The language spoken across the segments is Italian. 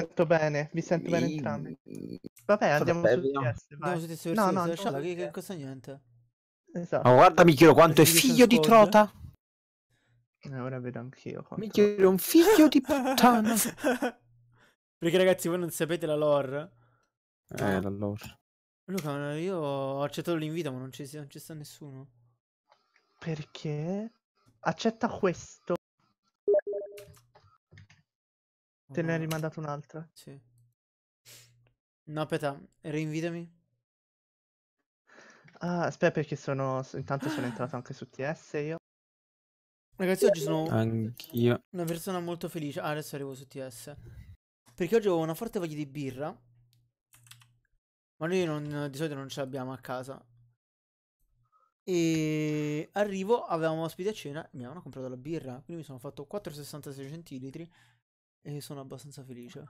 sento bene, vi sento bene entrambi. Mm, Vabbè, andiamo Vabbè, su DS, No, no, no, lasciala, che, che costa niente. Esatto. Ma guarda Michiro quanto è figlio di trota. Eh, ora vedo anch'io. Quanto... Michiro un figlio di puttana. Perché ragazzi, voi non sapete la lore? Eh, ah. la lore. Luca, io ho accettato l'invito, ma non ci, non ci sta nessuno. Perché? Accetta questo. Te ne hai rimandato un'altra. Sì. No, aspetta, rinvidami. Ah, aspetta perché sono... Intanto sono entrato anche su TS io. Ragazzi, oggi sono Anch'io. una persona molto felice. Ah, adesso arrivo su TS. Perché oggi avevo una forte voglia di birra. Ma noi non, di solito non ce l'abbiamo a casa. E arrivo, avevamo ospiti a cena mi avevano comprato la birra. Quindi mi sono fatto 4,66 centilitri e sono abbastanza felice.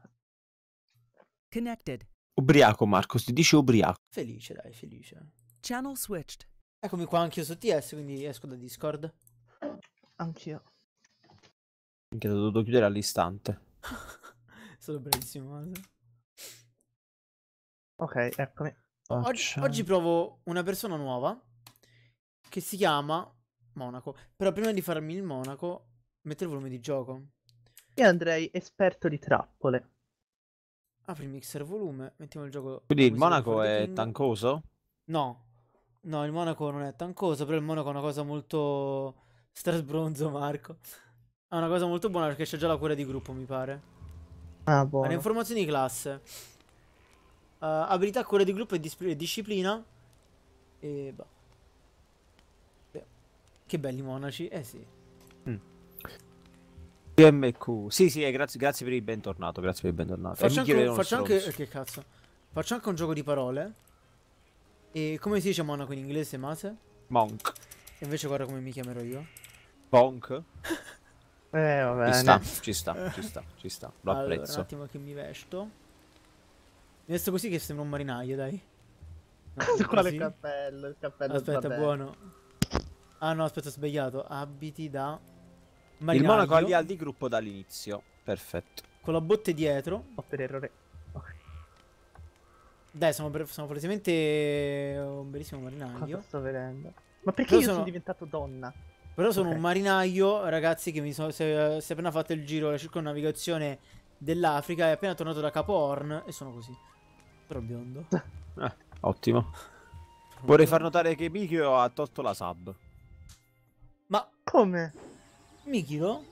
Connected. Ubriaco Marco, si dice ubriaco. Felice, dai, felice. Channel switched. Eccomi qua anch'io su TS, quindi esco da Discord. Anch'io. Anche l'ho dovuto chiudere all'istante. sono bravissimo. Ok, eccomi. Oggi, oggi provo una persona nuova che si chiama Monaco. Però prima di farmi il Monaco, metto il volume di gioco e andrei esperto di trappole. Apri il mixer volume, mettiamo il gioco. Quindi il Monaco è tancoso? No, no, il Monaco non è tancoso, però il Monaco è una cosa molto. Strasbronzo, Marco. È una cosa molto buona perché c'è già la cura di gruppo, mi pare. Ah, buono. Le informazioni di classe. Uh, abilità, cura di gruppo e, dis disciplina. E bah. Che belli monaci, eh sì. PMQ. Sì, sì, eh, grazie, grazie, per il bentornato. Grazie per il bentornato. Faccio, anche, faccio anche, eh, che cazzo? faccio anche un gioco di parole. E come si dice monaco in inglese, Mase? Monk. E invece guarda come mi chiamerò io. Monk. eh, vabbè. Ci sta, ci sta, ci sta, ci sta. Lo allora, apprezzo. Un attimo che mi vesto. Mi vesto così che sembra un marinaio, dai. No, Quale cappello? Il cappello Aspetta, buono. Ah no, aspetta, ho sbagliato. Abiti da... Mariaglio. Il Monaco agli al di gruppo dall'inizio. Perfetto. Con la botte dietro. Ho per errore. Dai, sono, per, sono palesemente eh, un bellissimo marinaio. Cosa sto vedendo? Ma perché Però io sono... sono... diventato donna? Però sono okay. un marinaio, ragazzi, che mi sono, si, è, si è appena fatto il giro, la circonnavigazione dell'Africa, è appena tornato da Capo Horn e sono così. Però biondo. eh, ottimo. Vorrei far notare che Bikio ha tolto la sub. Ma come? Michiro?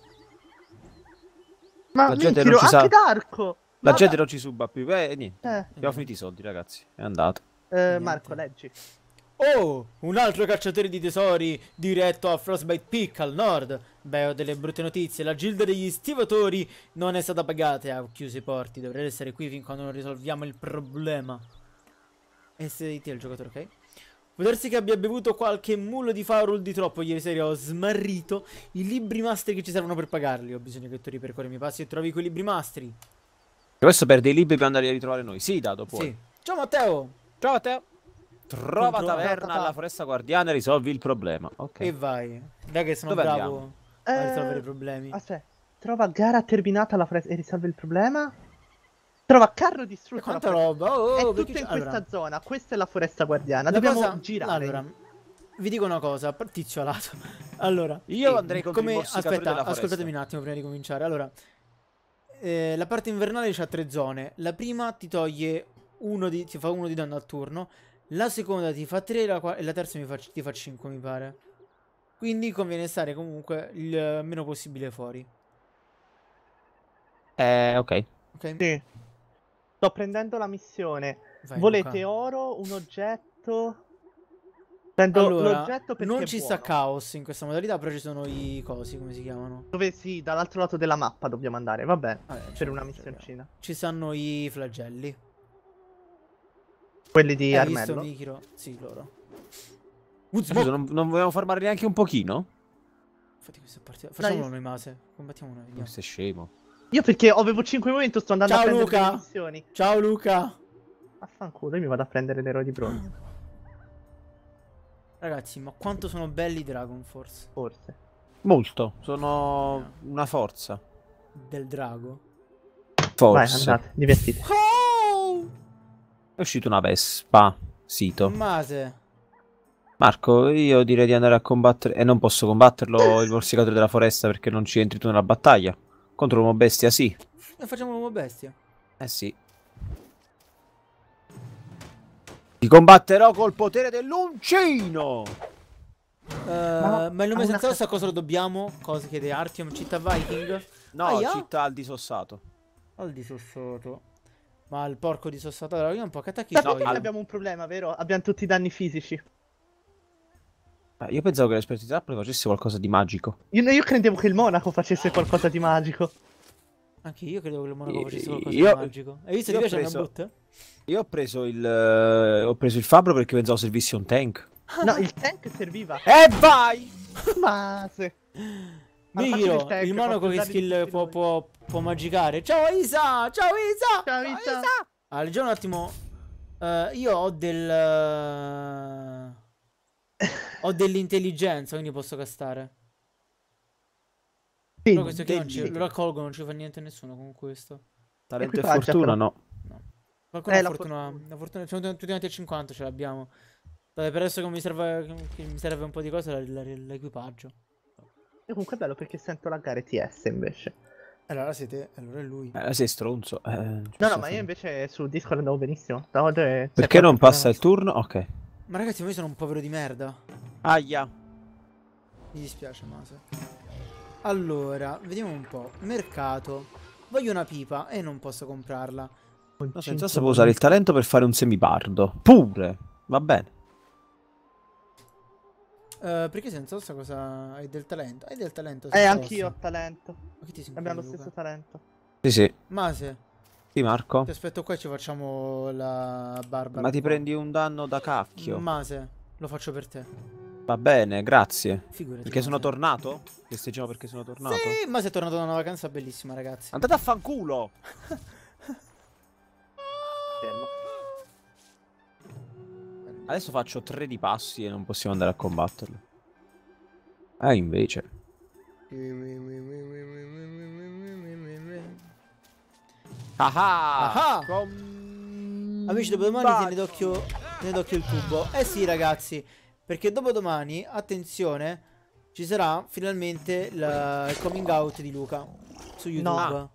Ma la gente Michiro, non ci anche sa... Darko! La ma... gente non ci suba più. Eh, niente. Eh. Abbiamo finito i soldi, ragazzi. È andato. Eh, Marco, leggi. Oh, un altro cacciatore di tesori diretto a Frostbite Peak al nord. Beh, ho delle brutte notizie. La gilda degli stivatori non è stata pagata e ha chiuso i porti. Dovrei essere qui fin quando non risolviamo il problema. E se il giocatore, ok? Può darsi che abbia bevuto qualche mulo di Farul di troppo ieri sera, ho smarrito i libri master che ci servono per pagarli. Ho bisogno che tu ripercorri i miei passi e trovi quei libri mastri. Questo per dei libri per andare a ritrovare noi. Sì, Dado, poi. Sì. Ciao Matteo! Ciao Matteo! Trova Contro taverna alla foresta guardiana e risolvi il problema. Ok. E vai. Dai che sono Dove bravo andiamo? a risolvere eh... i problemi. Aspetta. Trova gara terminata alla foresta e risolve il problema. Trova carro distrutto. Quanta roba! Oh, è oh, tutto in allora, questa zona. Questa è la foresta guardiana. La Dobbiamo cosa... girare. Allora, vi dico una cosa, Tizio partiziolato. Allora, io andrei con come... Aspetta, ascoltatemi un attimo prima di cominciare. Allora, eh, la parte invernale c'ha tre zone. La prima ti toglie uno di... ti fa uno di danno al turno. La seconda ti fa tre. la qua... e la terza fa... ti fa cinque, mi pare. Quindi conviene stare comunque il meno possibile fuori. Eh, ok. Ok. Sì. Sto prendendo la missione. Vai, Volete Luca. oro, un oggetto? Prendo allora, l'oggetto perché non ci sta caos in questa modalità, però ci sono i cosi, come si chiamano? Dove sì, dall'altro lato della mappa dobbiamo andare, vabbè, vabbè ah, eh, per certo, una certo. missioncina. Ci stanno i flagelli. Quelli di eh, Hai Armello? Sì, loro. Uzbo. Scusa, non, non vogliamo farmare neanche un pochino? Infatti questa partita... Facciamo noi, mase, combattiamo noi. Vediamo. Sei scemo. Io perché avevo 5 momenti sto andando Ciao, a prendere le missioni. Ciao Luca. Affanculo, io mi vado a prendere l'eroe di bronzo. Ragazzi, ma quanto sono belli i Dragon Force? Forse. Molto, sono no. una forza. Del drago. Forse. Vai, andate, divertite. Oh! È uscita una Vespa, sito. Mase. Marco, io direi di andare a combattere... E non posso combatterlo il Borsicatore della Foresta perché non ci entri tu nella battaglia. Contro l'uomo bestia, sì. E eh, facciamo l'uomo bestia. Eh sì. Ti combatterò col potere dell'uncino! Uh, ma, ma il nome senza ossa cosa lo dobbiamo? Cosa chiede Artyom? Città Viking? No, Aia? città al disossato. Al disossato. Ma il porco disossato allora io un po' che catachismo. No, abbiamo un problema, vero? Abbiamo tutti i danni fisici. Eh, io pensavo che l'esperto di Napoli facesse qualcosa di magico. Io, io, credevo che il Monaco facesse qualcosa di magico. Anche io credevo che il Monaco facesse qualcosa io, di magico. Hai visto che c'è preso, una botta? Io ho preso il. Uh, ho preso il fabbro perché pensavo servisse un tank. No, il tank serviva. E eh, vai! Ma se. Michiro, il, il Monaco che skill può, può, può, magicare. Ciao Isa! Ciao Isa! Ciao Isa! Ciao, Isa! Allora, ah, un attimo. Uh, io ho del. Uh... Ho dell'intelligenza, quindi posso castare. Sì, Però questo qui non ci, lo raccolgo, non ci fa niente nessuno con questo. Talento eh, e fortuna, no. Qualcuno eh, la fortuna, fortuna. La fortuna, cioè, tutti quanti a 50 ce l'abbiamo. Vabbè, per adesso che mi serve, che mi serve un po' di cose, l'equipaggio. E comunque è bello perché sento la laggare TS invece. Allora siete, allora è lui. Eh, sei stronzo. Eh, no, no, ma io invece su Discord andavo benissimo. Cioè, perché non passa il turno? Ok. Ma ragazzi, ma io sono un povero di merda. Aia. Mi dispiace, Mase. Allora, vediamo un po'. Mercato. Voglio una pipa e non posso comprarla. No, senza sapevo usare il talento per fare un semibardo. Pure. Va bene. Uh, perché senza questa cosa hai del talento? Hai del talento? Eh, anch'io ho talento. Abbiamo lo stesso talento. Sì, sì. Mase. Sì, Marco. Ti aspetto qua e ci facciamo la barba. Ma ti prendi un danno da cacchio. Mase, lo faccio per te. Va bene, grazie. Figurati. Perché sono tornato? Festeggiamo perché sono tornato. Sì, Mase è tornato da una vacanza bellissima, ragazzi. Andate a fanculo! Adesso faccio tre di passi e non possiamo andare a combatterlo. Ah, invece. Ah ah! Amici, dopodomani tieni d'occhio, tieni d'occhio il tubo. Eh sì, ragazzi, perché dopodomani, attenzione, ci sarà finalmente la, il coming out di Luca su YouTube. No. Ah,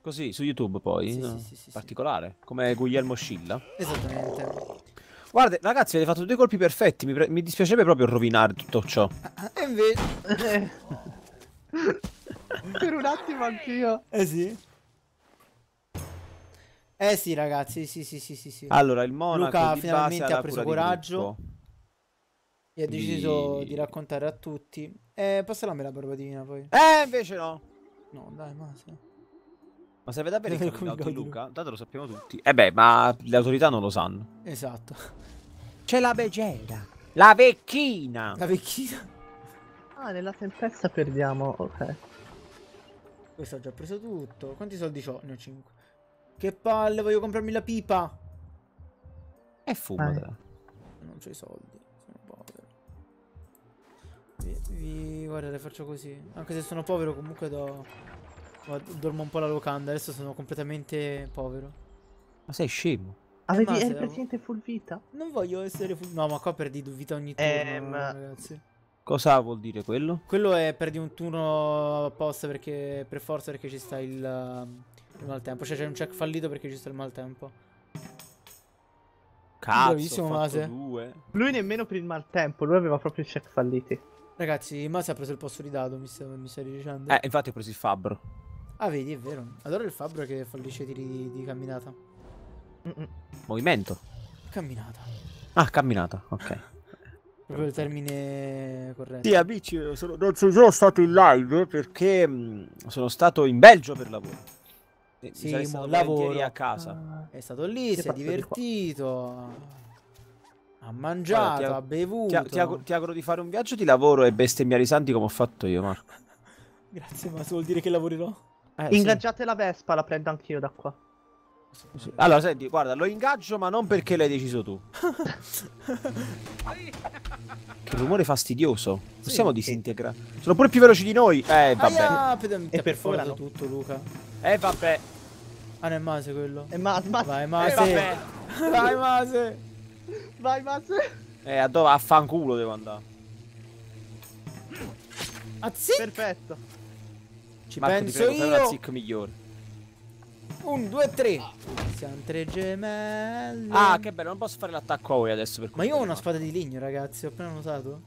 così, su YouTube poi? Sì, no? sì, sì, Particolare, come Guglielmo Scilla. Esattamente. Guarda, ragazzi, avete fatto due colpi perfetti. Mi, mi dispiacerebbe proprio rovinare tutto ciò. Ah, e invece... per un attimo anch'io. Eh sì. Eh sì, ragazzi, sì, sì, sì, sì. sì. Allora, il Monaco Luca finalmente ha preso coraggio e ha deciso di... di raccontare a tutti. Eh, passala a me la barba divina poi. Eh, invece no. No, dai, ma sì. Ma serve davvero il di Luca? Dato lo sappiamo tutti. Eh beh, ma le autorità non lo sanno. Esatto. C'è la Begera. La vecchina. La vecchina. Ah, nella tempesta perdiamo, ok. Questo ha già preso tutto. Quanti soldi ho? Ne ho 5. Che palle, voglio comprarmi la pipa. E fumo. Eh, non c'ho i soldi, sono povero. Vi, vi, guardate, faccio così. Anche se sono povero, comunque do... Dormo un po' la locanda, adesso sono completamente povero. Ma sei scemo. Avevi eh, il paziente full vita? Non voglio essere full... No, ma qua perdi vita ogni turno, eh, ma... ragazzi. Cosa vuol dire quello? Quello è perdi un turno apposta perché per forza perché ci sta il il maltempo, cioè c'è un check fallito perché ci sta il maltempo. Cazzo, Bravissimo, Mase. Due. Lui nemmeno per il maltempo, lui aveva proprio i check falliti. Ragazzi, Mase ha preso il posto di Dado, mi, sta, stai dicendo. Eh, infatti ho preso il fabbro. Ah, vedi, è vero. Allora il fabbro che fallisce i tiri di, di camminata. Mm -mm. Movimento. Camminata. Ah, camminata, ok. Proprio il termine corretto. Sì, amici, sono, non sono stato in live perché mm, sono stato in Belgio per lavoro. Sì, sì un lavoro a casa. Ah. È stato lì, si, è divertito. Ha mangiato, Guarda, ha bevuto. Ti, auguro, ti auguro di fare un viaggio di lavoro e bestemmiare i santi come ho fatto io, Marco. Grazie, ma vuol dire che lavorerò? Eh, Ingaggiate sì. la Vespa, la prendo anch'io da qua. Allora, senti, guarda, lo ingaggio, ma non perché l'hai deciso tu. che rumore fastidioso. Possiamo sì, disintegrare. Sono pure più veloci di noi. Eh, vabbè. Aia, e cioè, per forza tutto, Luca. E eh, vabbè. Ah, non è Mase quello. È ma eh, Mase. Vai Mase. Eh, Vai Mase. Vai Mase. Eh, a dove? A fanculo devo andare. Ah, a zic. Perfetto. Ci Marco, penso prego, io. Fai migliore. Un, due, tre. Ah. Siamo tre gemelli. Ah, che bello, non posso fare l'attacco a voi adesso. Per Ma io ho una spada di legno, ragazzi. Ho appena usato.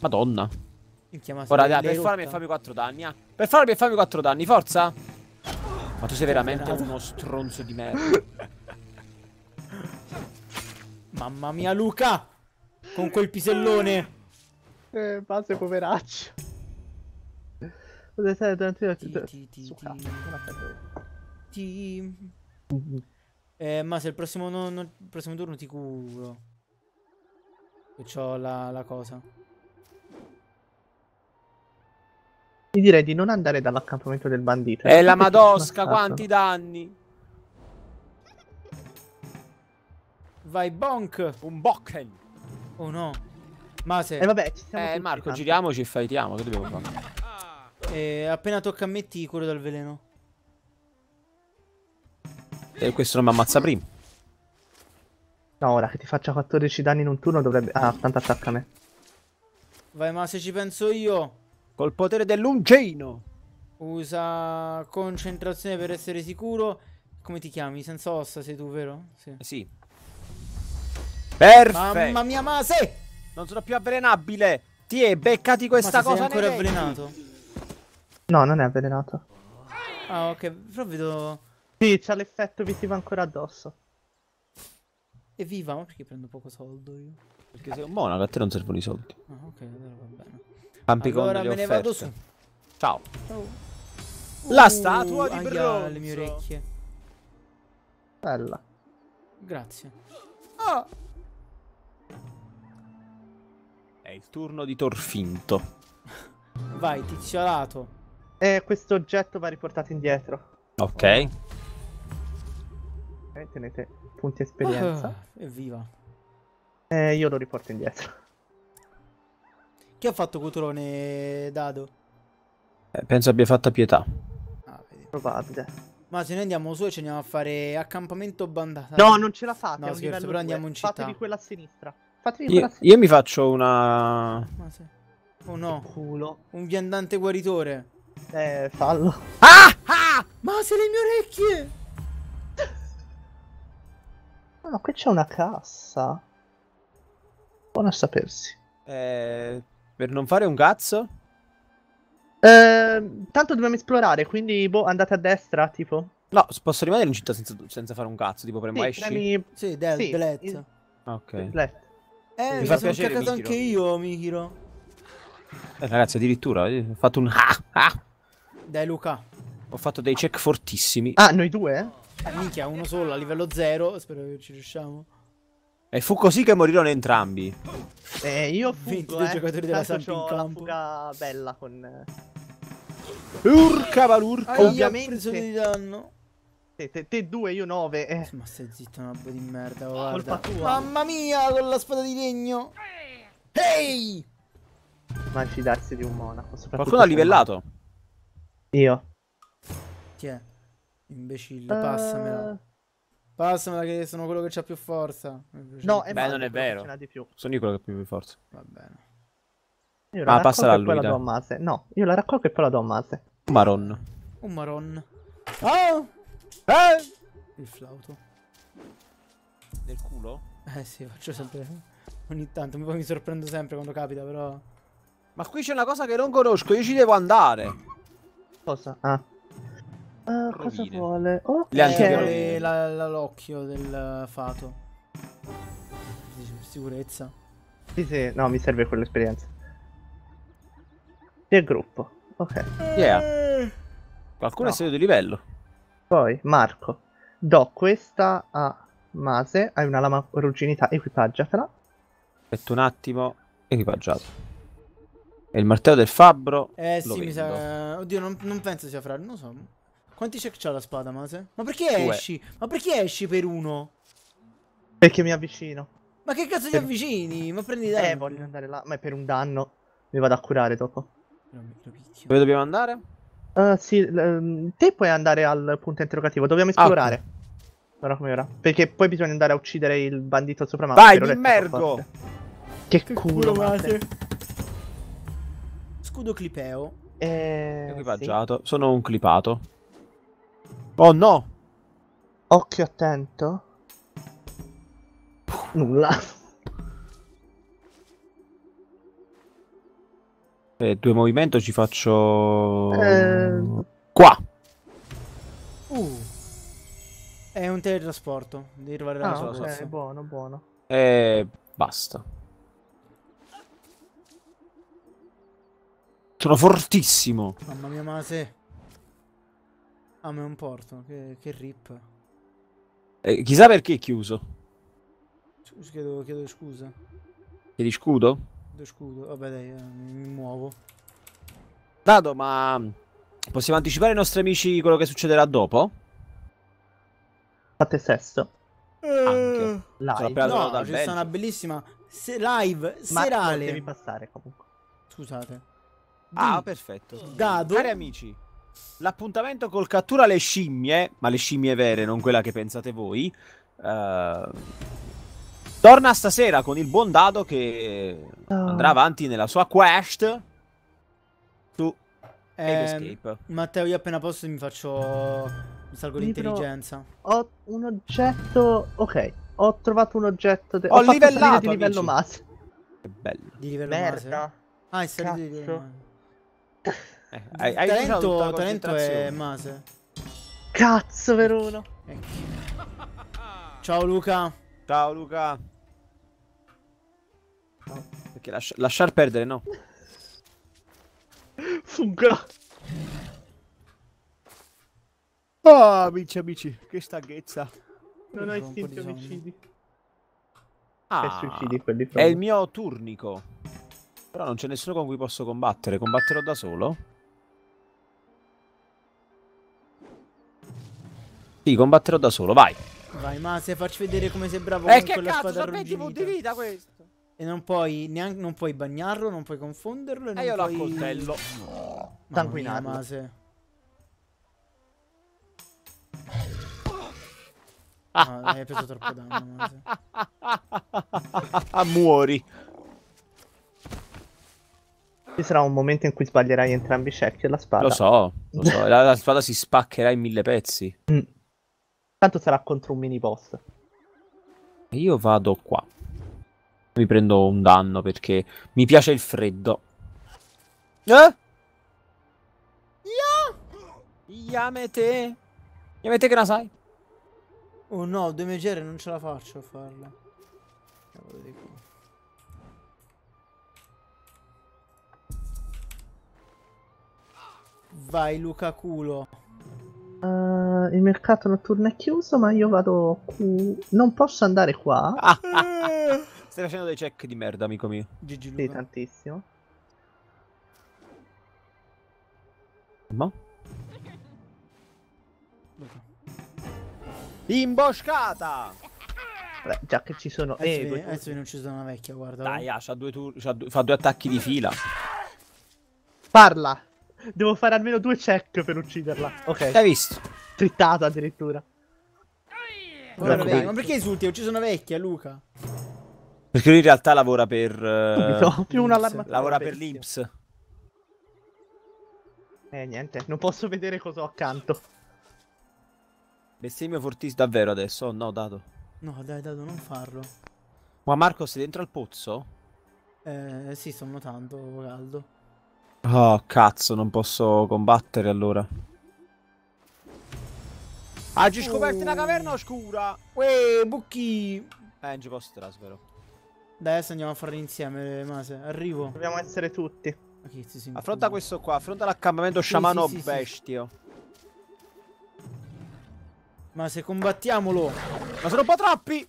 Madonna. Ora dai, per farmi e fammi 4 danni, ah. Per farmi e fammi 4 danni, forza. Ma tu sei veramente uno stronzo di merda. Mamma mia, Luca! Con quel pisellone. Eh, base poveraccio. Potete stare tranquillo. Ti... Eh, ma se il prossimo, no, no, il prossimo turno ti curo. E c'ho la, la cosa. Ti direi di non andare dall'accampamento del bandito. È la madosca, quanti danni! Vai bonk! Un bocken! Oh no! Ma se... Eh vabbè, ci siamo Eh Marco, tanto. giriamoci e fightiamo, che dobbiamo fare? Eh, appena tocca a me ti curo dal veleno. E eh, questo non mi ammazza prima. No, ora che ti faccia 14 danni in un turno dovrebbe... Ah, tanto attacca a me. Vai, ma se ci penso io... Col potere dell'uncino. Usa concentrazione per essere sicuro. Come ti chiami? Senza ossa sei tu, vero? Sì. sì. Perfetto. Mamma mia, ma se! Non sono più avvelenabile. Ti è beccati questa ma cosa. Sei ancora avvelenato? No, non è avvelenato. Ah, ok. Però vedo... Sì, c'ha l'effetto visivo ancora addosso. Evviva, ma perché prendo poco soldo io? Perché sei un monaco, a te non servono i soldi. Ah, ok, allora va bene. Campico allora me ne vado su. Ciao. Oh. La uh, statua di uh, Bronzo. le mie orecchie. Bella. Grazie. Oh. È il turno di Torfinto. Vai, tizio alato. questo oggetto va riportato indietro. Ok. Eh, tenete punti esperienza. Uh, ah, evviva. eh, io lo riporto indietro. Chi ha fatto Cutrone Dado? Eh, penso abbia fatto pietà. Ah, Probabile. Ma se noi andiamo su e ci andiamo a fare accampamento bandata. No, non ce la fate. No, scherzo, però andiamo in città. Fatevi quella a sinistra. Fatevi io, quella a sinistra. Io mi faccio una. Ma se... Oh no. Culo. Un viandante guaritore. Eh, fallo. Ah! ah! Ma se le mie orecchie! ma qui c'è una cassa. Buona sapersi. Eh, per non fare un cazzo? Eh, tanto dobbiamo esplorare, quindi boh, andate a destra, tipo. No, posso rimanere in città senza, senza fare un cazzo, tipo premo sì, esci? Premi... Sì, del, sì, delete. Il... Ok. Delete. Eh, mi, mi fa sono piacere, cagato anche io, Mihiro. Eh, ragazzi, addirittura eh, ho fatto un ah, ah. Dai, Luca. Ho fatto dei check fortissimi. Ah, noi due? Eh, minchia, uno solo a livello 0. Spero che ci riusciamo. E fu così che morirono entrambi. Eh, io ho fuggo, eh. giocatori della Samp in campo. Fuga bella con... Eh. Urca valurca, Ah, ovviamente. preso di danno. Te, te, te due, io nove. Eh. eh ma stai zitto, una di merda, guarda. Mamma mia, con la spada di legno! Ehi! Hey! darsi di un monaco. Qualcuno ha livellato. Io. Chi è? Imbecille, uh... passamela. Eh, Passamela che sono quello che ha più forza. No, è Beh, non è vero. Sono io quello che ha più forza. Va bene. Io la ah, passala lui. La do no, io la raccolgo e poi la do a Mase. Un maron. Un maron. Oh! Eh! Il flauto. Del culo? Eh sì, faccio sempre. Ogni tanto, poi mi sorprendo sempre quando capita, però. Ma qui c'è una cosa che non conosco, io ci devo andare. Cosa? Ah. Uh, cosa vuole? Okay. Le antiche eh, l'occhio del fato. Sicurezza. Sì, sì, no, mi serve quell'esperienza. Del gruppo. Ok. Yeah. Qualcuno no. è salito di livello. Poi, Marco. Do questa a Mase. Hai una lama rugginita, equipaggiatela. Aspetta un attimo. Equipaggiato. E il martello del fabbro. Eh sì, mi sa. Oddio, non, non penso sia fra. Non so. Quanti check c'ha la spada, Mase? Ma perché Due. esci? Ma perché esci per uno? Perché mi avvicino. Ma che cazzo per... ti avvicini? Ma prendi danno. Eh, voglio andare là, ma è per un danno. Mi vado a curare dopo. Dove dobbiamo andare? Uh, sì, ehm, te puoi andare al punto interrogativo. Dobbiamo ah, esplorare. Ah. Ora come ora. Perché poi bisogna andare a uccidere il bandito sopra mappa. Vai, mi immergo! Che, che culo, Mase. Scudo clipeo. Eh, Equipaggiato. Sì. Sono un clipato. Oh no! Occhio attento. Nulla. Eh, due movimento ci faccio... Eh... Qua! Uh. È un teletrasporto, devi arrivare dalla ah, sua okay, buono, buono. E basta. Sono fortissimo! Mamma mia, ma se... Ah, ma è un porto, che, che rip. Eh, chissà perché è chiuso. Scusa, chiedo, chiedo scusa. Chiedi scudo? Chiedo scudo, vabbè dai, eh, mi muovo. Dato, ma possiamo anticipare ai nostri amici quello che succederà dopo? Fate sesto. Eh, Anche. Live. No, c'è stata una bellissima se live ma serale. devi passare comunque. Scusate. Ah, Dì. perfetto. Dado. Cari amici, L'appuntamento col cattura le scimmie, ma le scimmie vere, non quella che pensate voi. Uh, torna stasera con il buon dado che oh. andrà avanti nella sua quest Tu. eh, Matteo, io appena posso mi faccio. Mi salgo l'intelligenza. Ho un oggetto. Ok, ho trovato un oggetto. De... Ho, ho livellato di livello amici. Mas. Che bello. Di livello Merda. Ah, è salito di livello. Eh, hai, hai Talento, è Mase. Cazzo, Verona. Eh. Ciao Luca. Ciao Luca. Perché lascia, lasciar perdere, no? Fuga. Oh, ah, amici, amici, che staghezza. Non, hai ho istinti omicidi. Ah, suicidi, quelli è il mio turnico. Però non c'è nessuno con cui posso combattere. Combatterò da solo. Sì, combatterò da solo, vai. Vai, ma se faccio vedere come sei bravo eh, con la spada arrugginita. E che cazzo, di vita questo? E non puoi, neanche, non puoi bagnarlo, non puoi confonderlo. E eh io puoi... lo accoltello. Oh, ma se... No, hai preso troppo danno. Mase. Muori. Ci sarà un momento in cui sbaglierai entrambi i cerchi la spada. Lo so, lo so. La, la, spada si spaccherà in mille pezzi. Mm. Tanto sarà contro un mini boss. Io vado qua. Mi prendo un danno perché mi piace il freddo. Eh? Yamete. Yamete che la sai? Oh no, due damageare non ce la faccio a farla. Vai Luca culo. Uh, il mercato notturno è chiuso, ma io vado qui. Non posso andare qua. Stai facendo dei check di merda, amico mio. Gigi Luca. Sì, tantissimo. Ma? Imboscata! Beh, già che ci sono... Adesso, eh, viene, adesso viene uccisa una vecchia, guarda. Dai, ah, due tur- due, fa due attacchi di fila. Parla! Devo fare almeno due check per ucciderla. Ok. Hai visto? Trittata addirittura. Ecco ma perché insulti? Ho ucciso una vecchia, Luca. Perché lui in realtà lavora per. Uh, più un'allarma. Lavora per l'Inps. Eh, niente, non posso vedere cosa ho accanto. Bestemmio fortissimo, davvero adesso? Oh, no, Dato. No, dai, Dato, non farlo. Ma Marco, sei dentro al pozzo? Eh, sì, sto notando, caldo. Oh, cazzo, non posso combattere allora. Oggi scoperto una caverna oscura! Uè, bucchi! Eh, non ci posso trasfero. Adesso andiamo a farlo insieme, Mase. Arrivo. Dobbiamo essere tutti. Okay, sì, affronta questo qua, affronta l'accampamento sì, sciamano bestio. Ma se combattiamolo! Ma sono un po' troppi!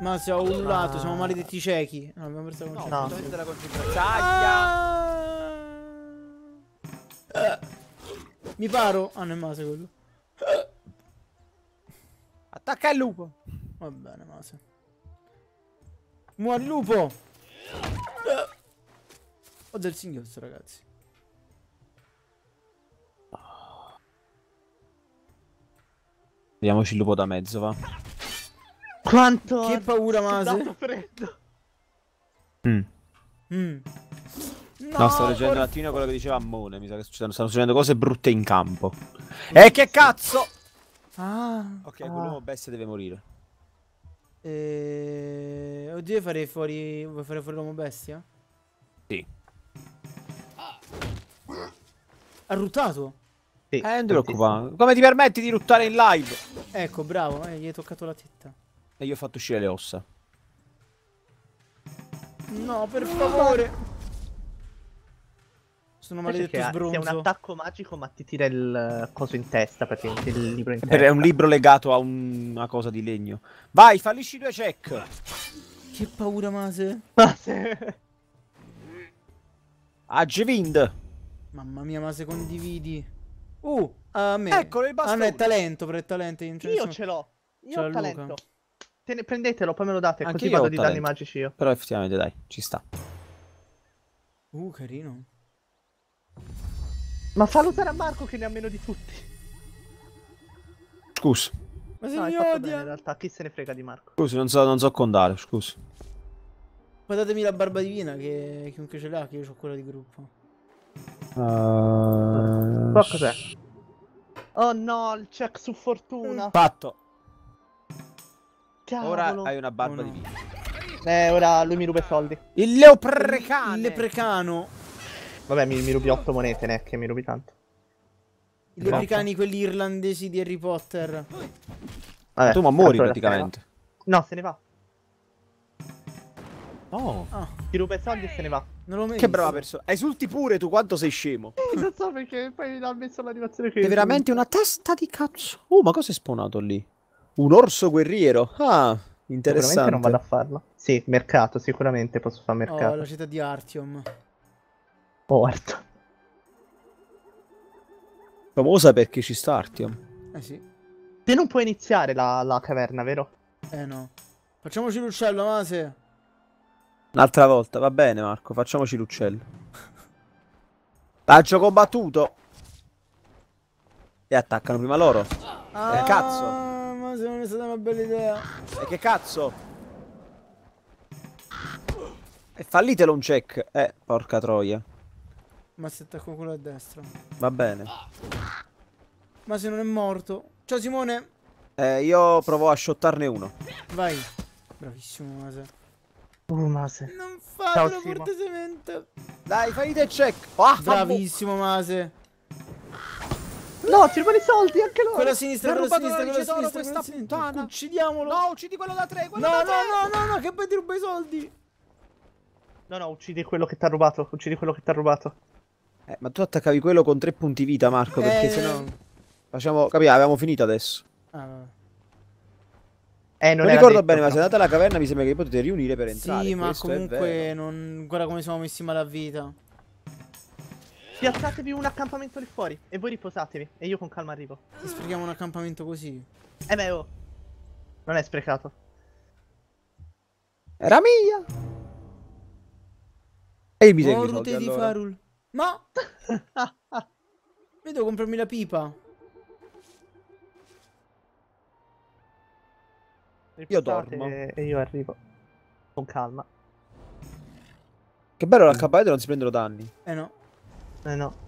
Ma si ho ullato, ah. siamo maledetti ciechi. No, abbiamo perso la concentrazione. No, della concentrazione. Ah. Ah. Mi paro. Ah, non è Mase quello. Attacca il lupo. Va bene, Mase. Muori lupo. Ho del singhiozzo, ragazzi. Vediamoci il lupo da mezzo, va. Quanto... Che paura, Mase. Mm. Mm. No, no, sto leggendo un attimo quello che diceva Ammone. Mi sa che succedono, stanno succedendo cose brutte in campo. Mm. E eh, che cazzo! Ah, ok, ah. quell'uomo bestia deve morire. Eh, oddio, farei fuori. Vuoi fare fuori l'uomo bestia? Sì. Ha ruttato? Sì. Eh, non ti preoccupare. Come ti permetti di ruttare in live? Ecco, bravo, eh, gli hai toccato la titta. E gli ho fatto uscire le ossa. No, per favore. Sono maledetto sbronzo. È un attacco magico, ma ti tira il eh, coso in testa, praticamente, il libro in testa. È un libro legato a una cosa di legno. Vai, fallisci due check. Che paura, Mase. Mase. A Mamma mia, Mase, condividi. Uh, a me. Eccolo, il bastone. Ah, no, è talento, però è talento. Io ce l'ho. Io ho talento. Luca ne prendetelo, poi me lo date, Anche così vado di danni magici io. Però effettivamente dai, ci sta. Uh, carino. Ma fallo usare a Marco che ne ha meno di tutti. Scusa. Ma se no, mi odia. Bene, in realtà, chi se ne frega di Marco? Scusi, non so, non so contare, scusi. Ma datemi la barba divina che chiunque ce l'ha, che io ho quella di gruppo. Uh... Qua cos'è? Oh no, il check su fortuna. Fatto. Cavolo. Ora hai una barba oh, no. di vita. Eh, ora lui mi ruba i soldi. Il leoprecano. Il leprecano. Vabbè, mi, mi rubi 8 monete, ne che mi rubi tanto. I leprecani, esatto. quelli irlandesi di Harry Potter. Vabbè, tu ma muori praticamente. No, se ne va. Oh. Ah. Ti ruba i soldi e se ne va. Che brava persona. Esulti pure tu quanto sei scemo. Eh, non so perché poi mi ha messo l'animazione che... È veramente una testa di cazzo. Oh, ma cosa è spawnato lì? Un orso guerriero. Ah, interessante. non vado a farlo. Sì, mercato, sicuramente posso fare oh, mercato. Oh, la città di Artyom. Porto. Famosa perché ci sta Artyom. Eh sì. Te non puoi iniziare la, la caverna, vero? Eh no. Facciamoci l'uccello, Mase. Un'altra volta, va bene Marco, facciamoci l'uccello. Lancio combattuto. E attaccano prima loro. Ah. Eh, cazzo ma se non è stata una bella idea. E che cazzo? E fallitelo un check. Eh, porca troia. Ma si attacco quello a destra. Va bene. Ma se non è morto. Ciao Simone. Eh, io provo a shottarne uno. Vai. Bravissimo Mase. Uh, Mase. Non fallo cortesemente. Dai, fai te check. Ah, Bravissimo Mase. No, ci rimane i soldi, anche loro. Quello a sinistra, quello a sinistra, quello a sinistra. Questa puttana. Uccidiamolo. No, uccidi quello da tre, quello no, da no, tre. No, no, no, no, che poi ti ruba i soldi. No, no, uccidi quello che ti ha rubato, uccidi quello che ti ha rubato. Eh, ma tu attaccavi quello con tre punti vita, Marco, perché eh... sennò... Facciamo... Capiamo, avevamo finito adesso. Ah. Eh, non, non ricordo detto, bene, ma se andate alla caverna mi sembra che potete riunire per entrare. Sì, ma comunque non... Guarda come siamo messi male a vita. Piazzatevi un accampamento lì fuori e voi riposatevi e io con calma arrivo. E sprechiamo un accampamento così. Eh beh, oh. Non è sprecato. Era mia! E il bisogno di soldi, allora. Farul. Ma Io devo comprarmi la pipa. Io dormo. E io arrivo. Con calma. Che bello l'HB non si prendono danni. Eh no. Eh no.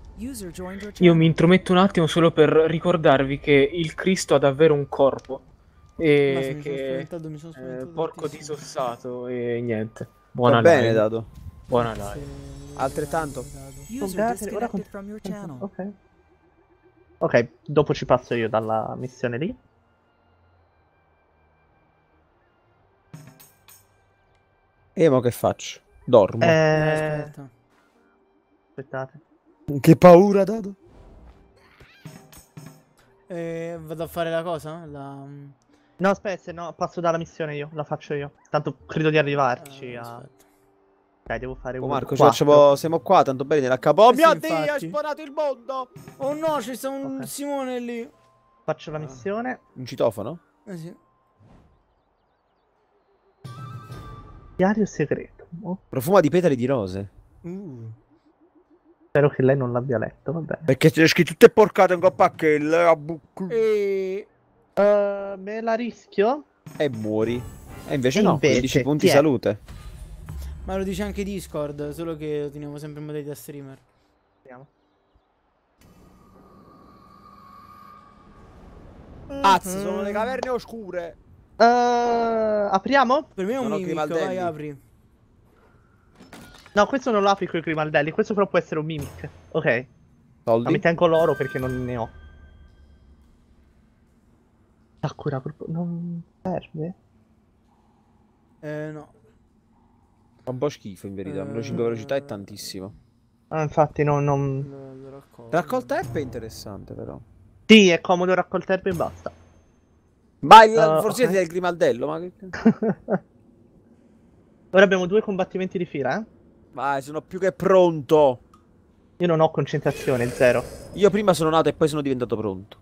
Io mi intrometto un attimo solo per ricordarvi che il Cristo ha davvero un corpo. E no, che mi sono eh, porco disossato e niente. Buona Va bene, live. Dado. Buona live. Se... Altrettanto. User ora con... Ok. Ok, dopo ci passo io dalla missione lì. Emo che faccio? Dormo. Eh... eh aspetta. Aspettate. Che paura Dado. Eh, vado a fare la cosa? La... No, aspetta, no, passo dalla missione io, la faccio io. Tanto credo di arrivarci. Ah, a... Dai, devo fare oh, un Marco, facciamo... siamo qua, tanto bene nella capo. Oh eh mio sì, Dio, ha hai sparato il mondo! Oh no, c'è sta un okay. Simone lì. Faccio la ah. missione. Un citofono? Eh sì. Diario segreto. Oh. Profuma di petali di rose. Uh. Spero che lei non l'abbia letto, vabbè. Perché c'è scritto tutte porcate in coppa che la bucco. E... Uh, me la rischio? E muori. E invece e no, invece, 15 punti è? salute. Ma lo dice anche Discord, solo che lo teniamo sempre in modalità streamer. Vediamo. Mm-hmm. Azz, mm. sono le caverne oscure. Uh, apriamo? Per me è un non mimico, vai apri. No, questo non lo apri con i grimaldelli, questo però può essere un mimic. Ok. Soldi. Ma metti anche l'oro perché non ne ho. Sakura non serve? Eh no. Fa un po' schifo in verità, eh... velocità è tantissimo. Ah, infatti no, non... raccolta. raccolta erbe è interessante però. Sì, è comodo raccolta erbe e basta. Ma il uh, forse okay. del grimaldello, ma... Ora abbiamo due combattimenti di fila, eh? Vai, sono più che pronto. Io non ho concentrazione, zero. Io prima sono nato e poi sono diventato pronto.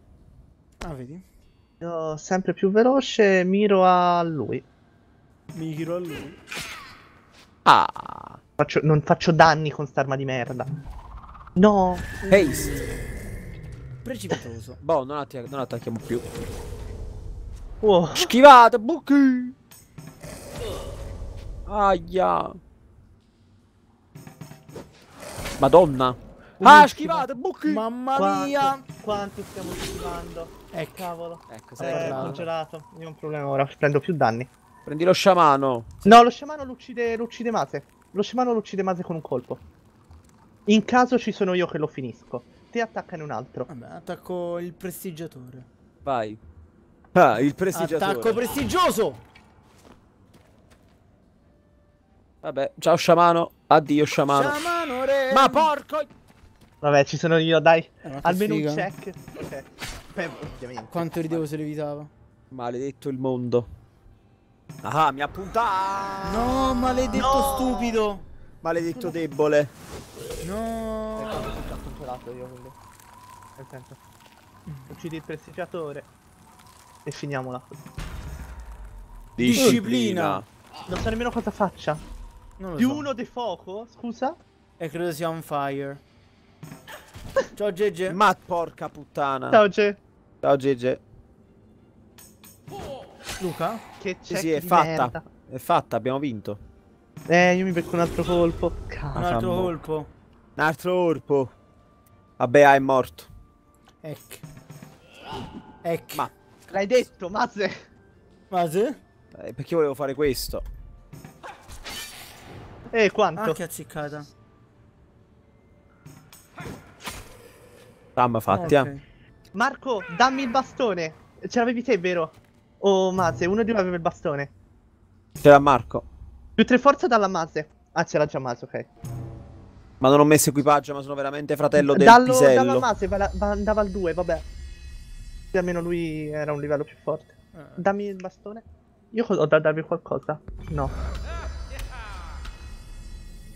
Ah, vedi? Io sempre più veloce, miro a lui. Miro a lui. Ah. Faccio, non faccio danni con st'arma di merda. No. Haste. Precipitoso. boh, non, att non, attacchiamo più. Wow. Oh. Schivate, buchi. Aia. Madonna. Ah, schivate, buchi. Mamma Quanto? mia. Quanti stiamo schivando. Eh, cavolo. Ecco, sei eh, congelato. Io ho un problema ora, prendo più danni. Prendi lo sciamano. No, lo sciamano lo uccide, lo uccide Mase. Lo sciamano lo uccide Mase con un colpo. In caso ci sono io che lo finisco. Te attaccane un altro. Vabbè, attacco il prestigiatore. Vai. Ah, il prestigiatore. Attacco prestigioso! Vabbè, ciao sciamano. Addio sciamano. sciamano re... Ma porco... Vabbè, ci sono io, dai. Eh, Almeno figa. un check. Okay. Beh, ovviamente. Quanto ridevo se levitava. Maledetto il mondo. Ah, mi ha puntato. No, maledetto no. stupido. Maledetto debole. No. Ecco, io quello. Nel Uccidi il prestigiatore. E finiamola. Disciplina. Disciplina. Non so nemmeno cosa faccia di so. uno di fuoco, scusa? E credo sia on fire. Ciao Gege. Ma porca puttana. Ciao Gege. Ciao Gege. Luca? Che c'è? Sì, sì, è fatta. Merda. È fatta, abbiamo vinto. Eh, io mi becco un altro colpo. Cazzo. Un altro colpo. Un altro colpo. Vabbè, è morto. Ecco. Ecco. Ma. L'hai detto, Maze. Maze? Eh, perché volevo fare questo? E eh, quanto? Ah, che azziccata. Samba fatti, eh. okay. eh. Marco, dammi il bastone. Ce l'avevi te, vero? O oh, Maze, uno di noi aveva il bastone. C'era Marco. Più tre forze dalla Maze. Ah, ce l'ha già Maze, ok. Ma non ho messo equipaggio, ma sono veramente fratello del Dallo, pisello. Dalla Maze va, va, andava al 2, vabbè. Almeno lui era un livello più forte. Eh. Dammi il bastone. Io ho da darvi qualcosa? No.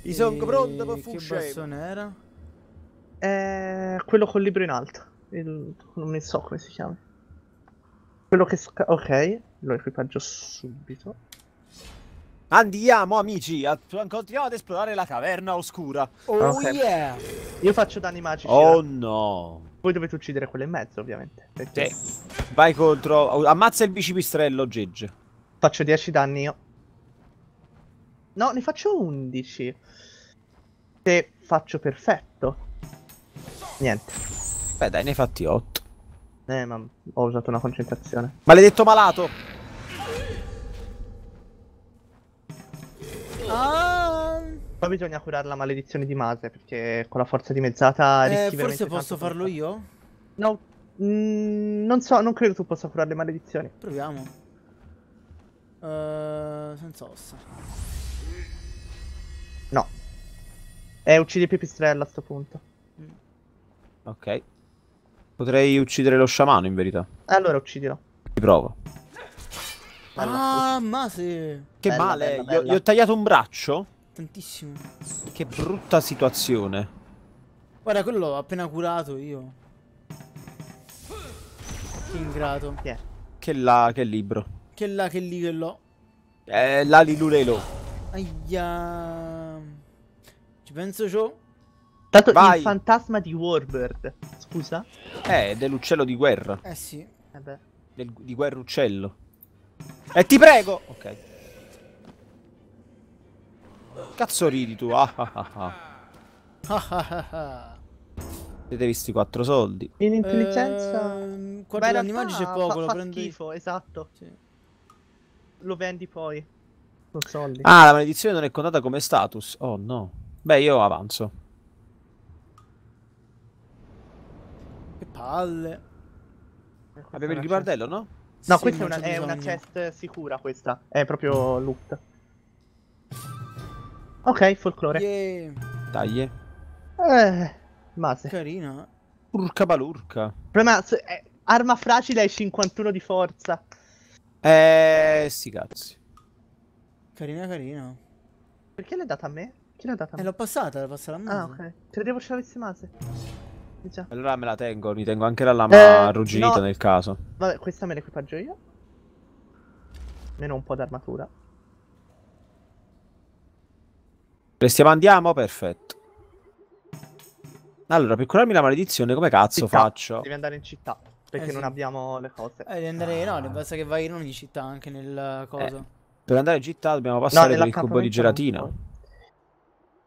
I sono pronto per fuggire. Che bassone era? Eh, quello col libro in alto. Il, non mi so come si chiama. Quello che... Ok, lo equipaggio subito. Andiamo amici, a... continuiamo ad esplorare la caverna oscura. Oh okay. yeah! Io faccio danni magici. Oh eh. no! Voi dovete uccidere quello in mezzo, ovviamente. Perché... Sì. Vai contro... Ammazza il bicipistrello, Gigi. Faccio 10 danni io. No, ne faccio 11. Se faccio perfetto. Niente. Beh dai, ne hai fatti 8. Eh, ma ho usato una concentrazione. Maledetto malato! Ah. Poi bisogna curare la maledizione di Mase, perché con la forza dimezzata eh, rischi Forse posso farlo forza. io? No, mh, mm, non so, non credo tu possa curare le maledizioni. Proviamo. Uh, senza ossa. Eh, uccidi Pipistrella a sto punto. Ok. Potrei uccidere lo sciamano in verità. Allora uccidilo. Ti provo. Bella. Ah, ma sì. Che bella, male. Bella, bella. Io, gli ho tagliato un braccio. Tantissimo. Che brutta situazione. Guarda, quello l'ho appena curato io. Che ingrato. Yeah. Che là, che libro. Che là, che lì, che l'ho. Eh, l'ali lulelo. Aia. Ci penso io. Tanto Vai. il fantasma di Warbird. Scusa? Eh, dell'uccello di guerra. Eh sì. Vabbè. Eh Del, di guerruccello. E eh, ti prego! Ok. Cazzo ridi tu? Ah ah ah ah. Siete visti quattro soldi. In intelligenza... Eh, Guarda, magici è poco, fa, lo fa prendi... schifo, esatto. Sì. Lo vendi poi. Con soldi. Ah, la maledizione non è contata come status. Oh no. Beh, io avanzo. Che palle. Abbiamo il gribardello, no? No, sì, questa è una, è una, chest sicura, questa. È proprio loot. Ok, folklore. Yeah. Taglie. Eh, base. Carina. Urca balurca. Problema, eh, arma fragile e 51 di forza. Eh, sti cazzi. Carina, carina. Perché l'hai data a me? Chi l'ha data? Eh, l'ho passata, l'ho passata a Mase. Ah, ok. Credevo ce l'avessi Mase. Eh, già. Allora me la tengo, mi tengo anche la lama eh, arrugginita no. nel caso. Vabbè, questa me l'equipaggio io. Meno un po' d'armatura. Restiamo andiamo? Perfetto. Allora, per curarmi la maledizione, come cazzo città. faccio? Devi andare in città, perché eh, sì. non abbiamo le cose. Eh, devi andare, ah. no, basta che vai in ogni città, anche nel eh, eh, coso. Eh, per andare in città dobbiamo passare no, per il cubo di gelatina.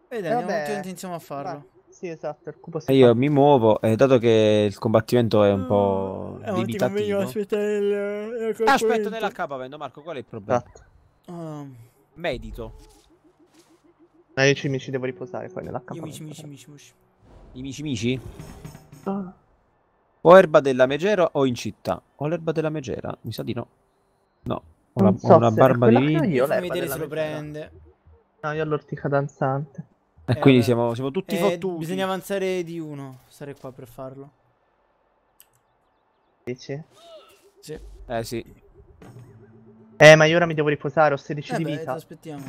Vediamo eh vabbè, quanto iniziamo a farlo. Ah, sì, esatto, il cubo si Io fa. mi muovo, eh, dato che il combattimento è un po' eh, limitativo. aspetta il, il eh, ecco ah, aspetta nella capa, vendo Marco, qual è il problema? Esatto. Ah. Um. Medito. Ma io ci, mi ci devo riposare poi nella capa. Io mici, mici, mici, mici. I mici mici? Ah. O erba della megera o in città. Ho l'erba della megera? Mi sa di no. No, ho, la, so ho una barba di vino. Io vedere se lo prende. No, io ho l'ortica danzante. E eh, quindi siamo, siamo tutti eh, fottuti. Bisogna avanzare di uno. Sarei qua per farlo. Dici? Sì. Eh sì. Eh, ma io ora mi devo riposare, ho 16 eh di beh, vita. aspettiamo.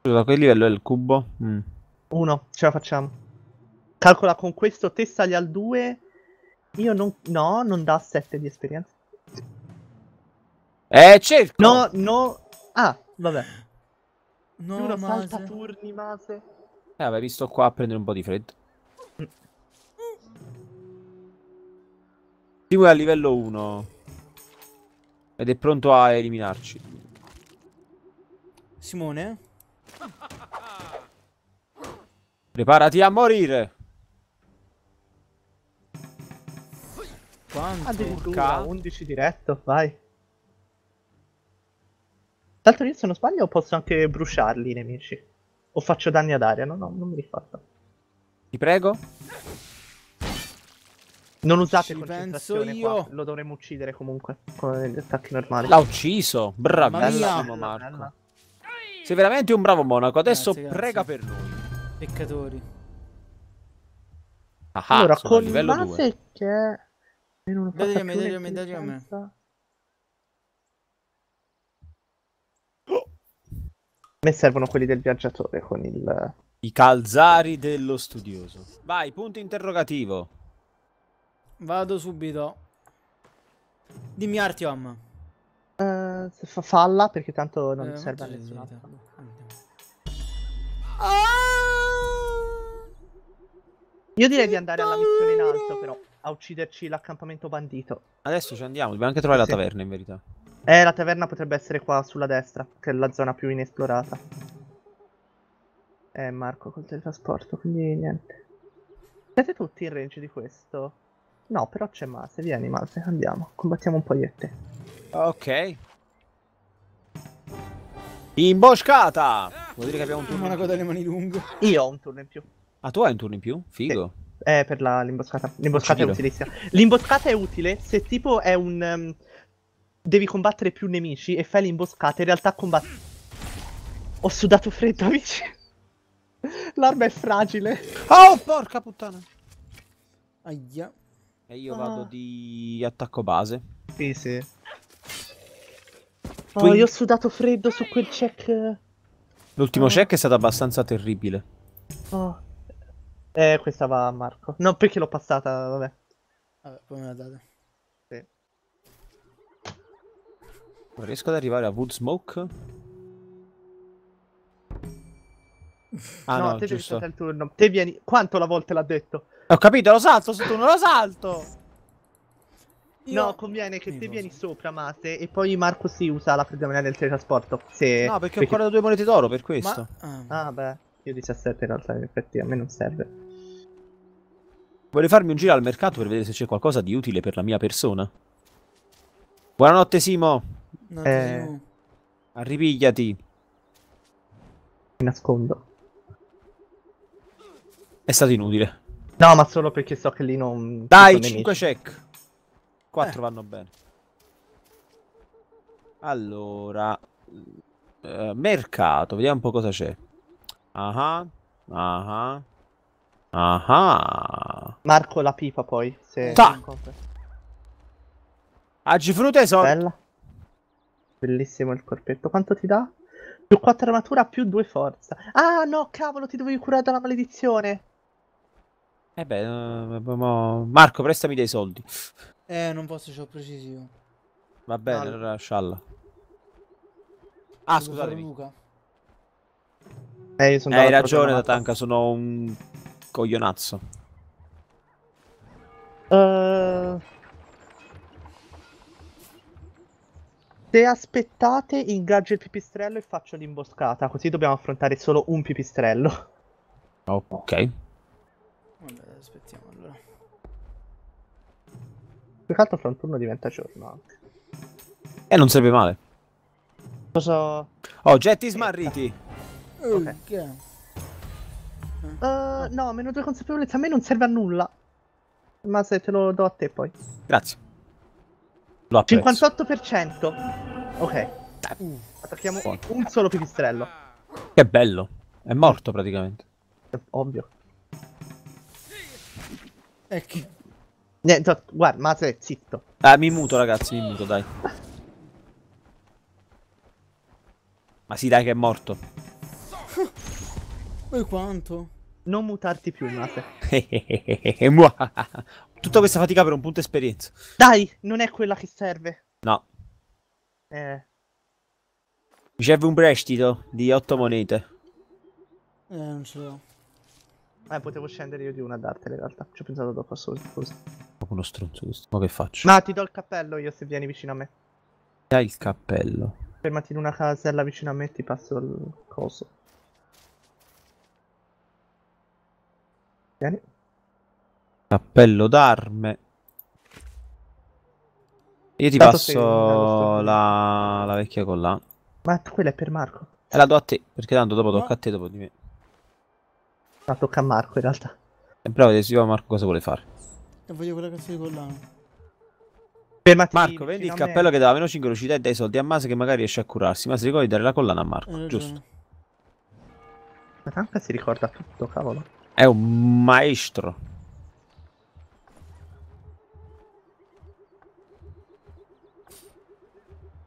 Scusa, che livello è il cubo? Mm. Uno, ce la facciamo. Calcola con questo te sali al 2. Io non... No, non dà 7 di esperienza. Eh, certo! No, no... Ah, vabbè. No, Più una mase. salta turni, Mase. Eh, avrei visto qua a prendere un po' di freddo. Mm. Timo è a livello 1. Ed è pronto a eliminarci. Simone? Preparati a morire! Quanto? Addirittura, 11 diretto, vai. Tra l'altro io se non sbaglio posso anche bruciarli i nemici. O faccio danni ad aria, no, no, non mi rifatto Ti prego? Non usate Ci concentrazione io. lo dovremmo uccidere comunque con gli attacchi normali. L'ha ucciso, bravissimo Marco. Bella. Sei veramente un bravo monaco, adesso grazie, grazie. prega per lui Peccatori. Ah, allora, con il base 2. che... Medaglione, medaglione, medaglione. me servono quelli del viaggiatore con il... I calzari dello studioso. Vai, punto interrogativo. Vado subito. Dimmi Artyom. Uh, falla perché tanto non eh, serve a nessuno. Ah! Io direi di andare alla missione in alto però, a ucciderci l'accampamento bandito. Adesso ci andiamo, dobbiamo anche trovare sì. la taverna in verità. Eh, la taverna potrebbe essere qua sulla destra, che è la zona più inesplorata. Eh, Marco, col teletrasporto, quindi niente. Siete tutti in range di questo? No, però c'è Malse, vieni Malse, andiamo, combattiamo un po' io e te. Ok. Imboscata! Vuol dire che abbiamo un turno una coda alle mani lunghe. Io ho un turno in più. Ah, tu hai un turno in più? Figo. Sì. Eh, per l'imboscata. L'imboscata è utilissima. L'imboscata è utile se tipo è un... Um, devi combattere più nemici e fai le imboscate, in realtà combatti... Ho sudato freddo, amici. L'arma è fragile. Oh, porca puttana. Aia. E io ah. vado di attacco base. Sì, sì. Oh, Quindi... io ho sudato freddo su quel check. L'ultimo oh. check è stato abbastanza terribile. Oh. Eh, questa va a Marco. No, perché l'ho passata, vabbè. Vabbè, poi me la date. Non riesco ad arrivare a Woodsmoke? Ah no, no te giusto. devi il turno. Te vieni... Quanto la volta l'ha detto? Ho capito, lo salto sul turno, lo salto! Io... No, conviene che Io te vieni so. sopra, Mate, e poi Marco si usa la predominante del teletrasporto. Se... No, perché, perché... ho ancora due monete d'oro per questo. Ma... Ah. ah, beh. Io 17 in realtà, in effetti, a me non serve. Vorrei farmi un giro al mercato per vedere se c'è qualcosa di utile per la mia persona. Buonanotte, Simo! No, eh, arripigliati. Mi nascondo. È stato inutile. No, ma solo perché so che lì non... Dai, 5 check. 4 eh. vanno bene. Allora... Eh, mercato, vediamo un po' cosa c'è. Ah ah. Ah Marco la pipa poi. Se Ta! Agifruta esatto. Bella. Bellissimo il corpetto. Quanto ti dà? Più 4 armatura, più 2 forza. Ah no, cavolo, ti dovevi curare dalla maledizione. Eh beh, eh, mo... Marco, prestami dei soldi. Eh, non posso, c'ho precisivo. Va bene, no. allora scialla. Ah, scusatemi. Eh, io sono eh, Hai ragione, Tatanka, sono un coglionazzo. Uh... Se aspettate, ingaggio il pipistrello e faccio l'imboscata, così dobbiamo affrontare solo un pipistrello. Ok. Vabbè, aspettiamo allora. Più che altro fra un turno diventa giorno E eh, non serve male. Cosa... Oggetti oh, smarriti. Oh, ok. Uh, no, meno due consapevolezza a me non serve a nulla. Ma se te lo do a te poi. Grazie. Lo 58%. Ok. attacchiamo Buono. un solo pipistrello. Che bello. È morto praticamente. È ovvio. chi? Niente, guarda, ma sei zitto. Ah, mi muto ragazzi, mi muto, dai. Ma sì, dai che è morto. E quanto? Non mutarti più, Mate. Tutta questa fatica per un punto esperienza. Dai, non è quella che serve. No. Eh. Mi serve un prestito di 8 monete. Eh, non ce l'ho. Eh, potevo scendere io di una a dartele in realtà. Ci ho pensato dopo assolutamente. Uno stronzo questo. Ma che faccio? Ma ti do il cappello io se vieni vicino a me. Dai il cappello. Fermati in una casella vicino a me e ti passo il coso. Vieni. Cappello d'arme. Io ti Tanto passo la... la, vecchia collana. Ma quella è per Marco. E eh, la do a te, perché tanto dopo tocca a te, dopo di me. Ma tocca a Marco in realtà. E eh, bravo, decisivo a Marco cosa vuole fare. E voglio quella cazzo di collana. Fermati, Marco, vendi il cappello me... che dava meno 5 velocità e dai soldi a Masa che magari riesce a curarsi. Ma si ricordi di dare la collana a Marco, giusto? Ma tanto si ricorda tutto, cavolo. È un maestro.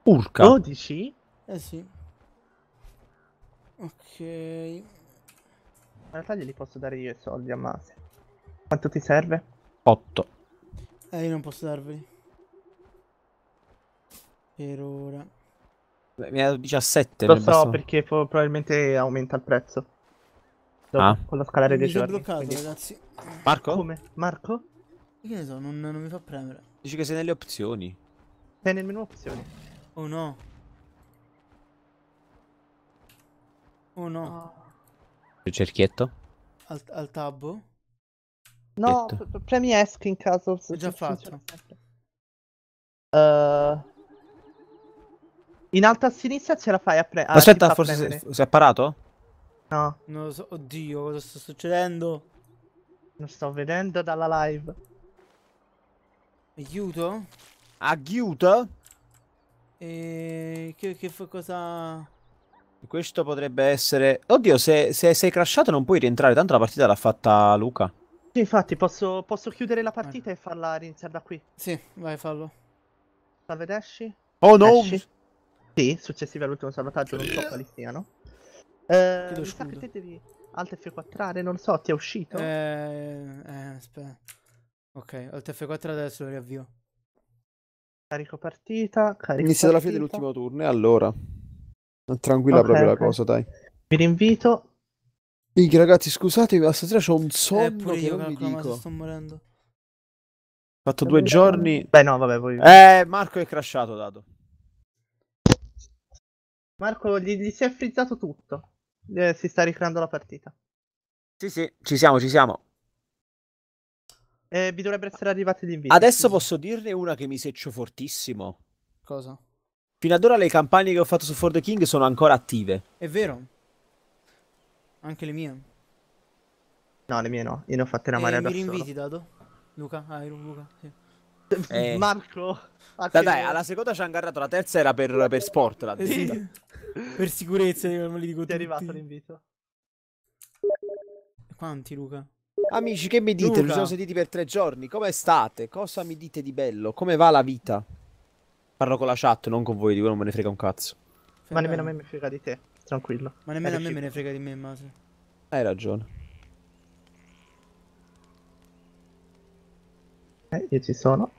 Urca. 12? Eh sì. Ok. In realtà glieli posso dare io i soldi a Mase. Quanto ti serve? 8. Eh, io non posso darveli. Per ora. Beh, mi ha 17. Lo so perché probabilmente aumenta il prezzo. Dopo, ah. Con lo scalare mi dei giorni. bloccato, quindi... ragazzi. Marco? Come? Marco? Che ne so, non, non mi fa premere. Dici che sei nelle opzioni. Sei nel menu opzioni. Oh no. Oh no. Il cerchietto? Al, al tab? No, cerchietto. premi esco in caso. Ho già fatto. Uh, in alto a sinistra ce la fai a prendere. Aspetta, forse prendere. si è parato? No. Non lo so. Oddio, cosa sta succedendo? Non sto vedendo dalla live. Aiuto? Aiuto? E che, che cosa... Questo potrebbe essere... Oddio, se, se, sei crashato non puoi rientrare, tanto la partita l'ha fatta Luca. Sì, infatti, posso, posso chiudere la partita eh. e farla riniziare da qui. Sì, vai, fallo. Salve, Dashi. Oh no! Dashi. Sì, successivi all'ultimo salvataggio, non so quali siano. Eh, Chiudo mi scudo. sa che te devi... Alt F4, non so, ti è uscito? Eh, eh aspetta. Ok, Alt F4 adesso lo riavvio. Carico partita. Carico Inizia dalla fine dell'ultimo turno e allora. Tranquilla okay, proprio okay. la cosa, dai. Vi rinvito. Ighi, ragazzi, scusatevi, ma stasera c'ho un eh, sonno Eppure eh, io non vi dico. Sto morendo. Fatto eh, due giorni. Beh, no, vabbè, poi. Eh, Marco è crashato, dato. Marco, gli, gli si è frizzato tutto. Eh, si sta ricreando la partita. Sì, sì, ci siamo, ci siamo. Eh, vi dovrebbero essere arrivati gli inviti. Adesso sì. posso dirne una che mi seccio fortissimo. Cosa? Fino ad ora le campagne che ho fatto su For the King sono ancora attive. È vero. Anche le mie. No, le mie no. Io ne ho fatte una eh, marea eh, da solo. Mi rinviti, Dado? Luca? Ah, ero Luca, sì. Eh. Marco. Dai, dai, alla seconda ci ha ingarrato, la terza era per, per sport. La eh, sì. per sicurezza, me li dico Ti è arrivato l'invito. Quanti, Luca? Amici, che mi dite? Ci siamo sentiti per tre giorni. Come state? Cosa mi dite di bello? Come va la vita? Parlo con la chat, non con voi, di voi non me ne frega un cazzo. Ma nemmeno a me mi frega di te, tranquillo. Ma nemmeno a me me ne frega di me, Mase. Hai ragione. Eh, io ci sono.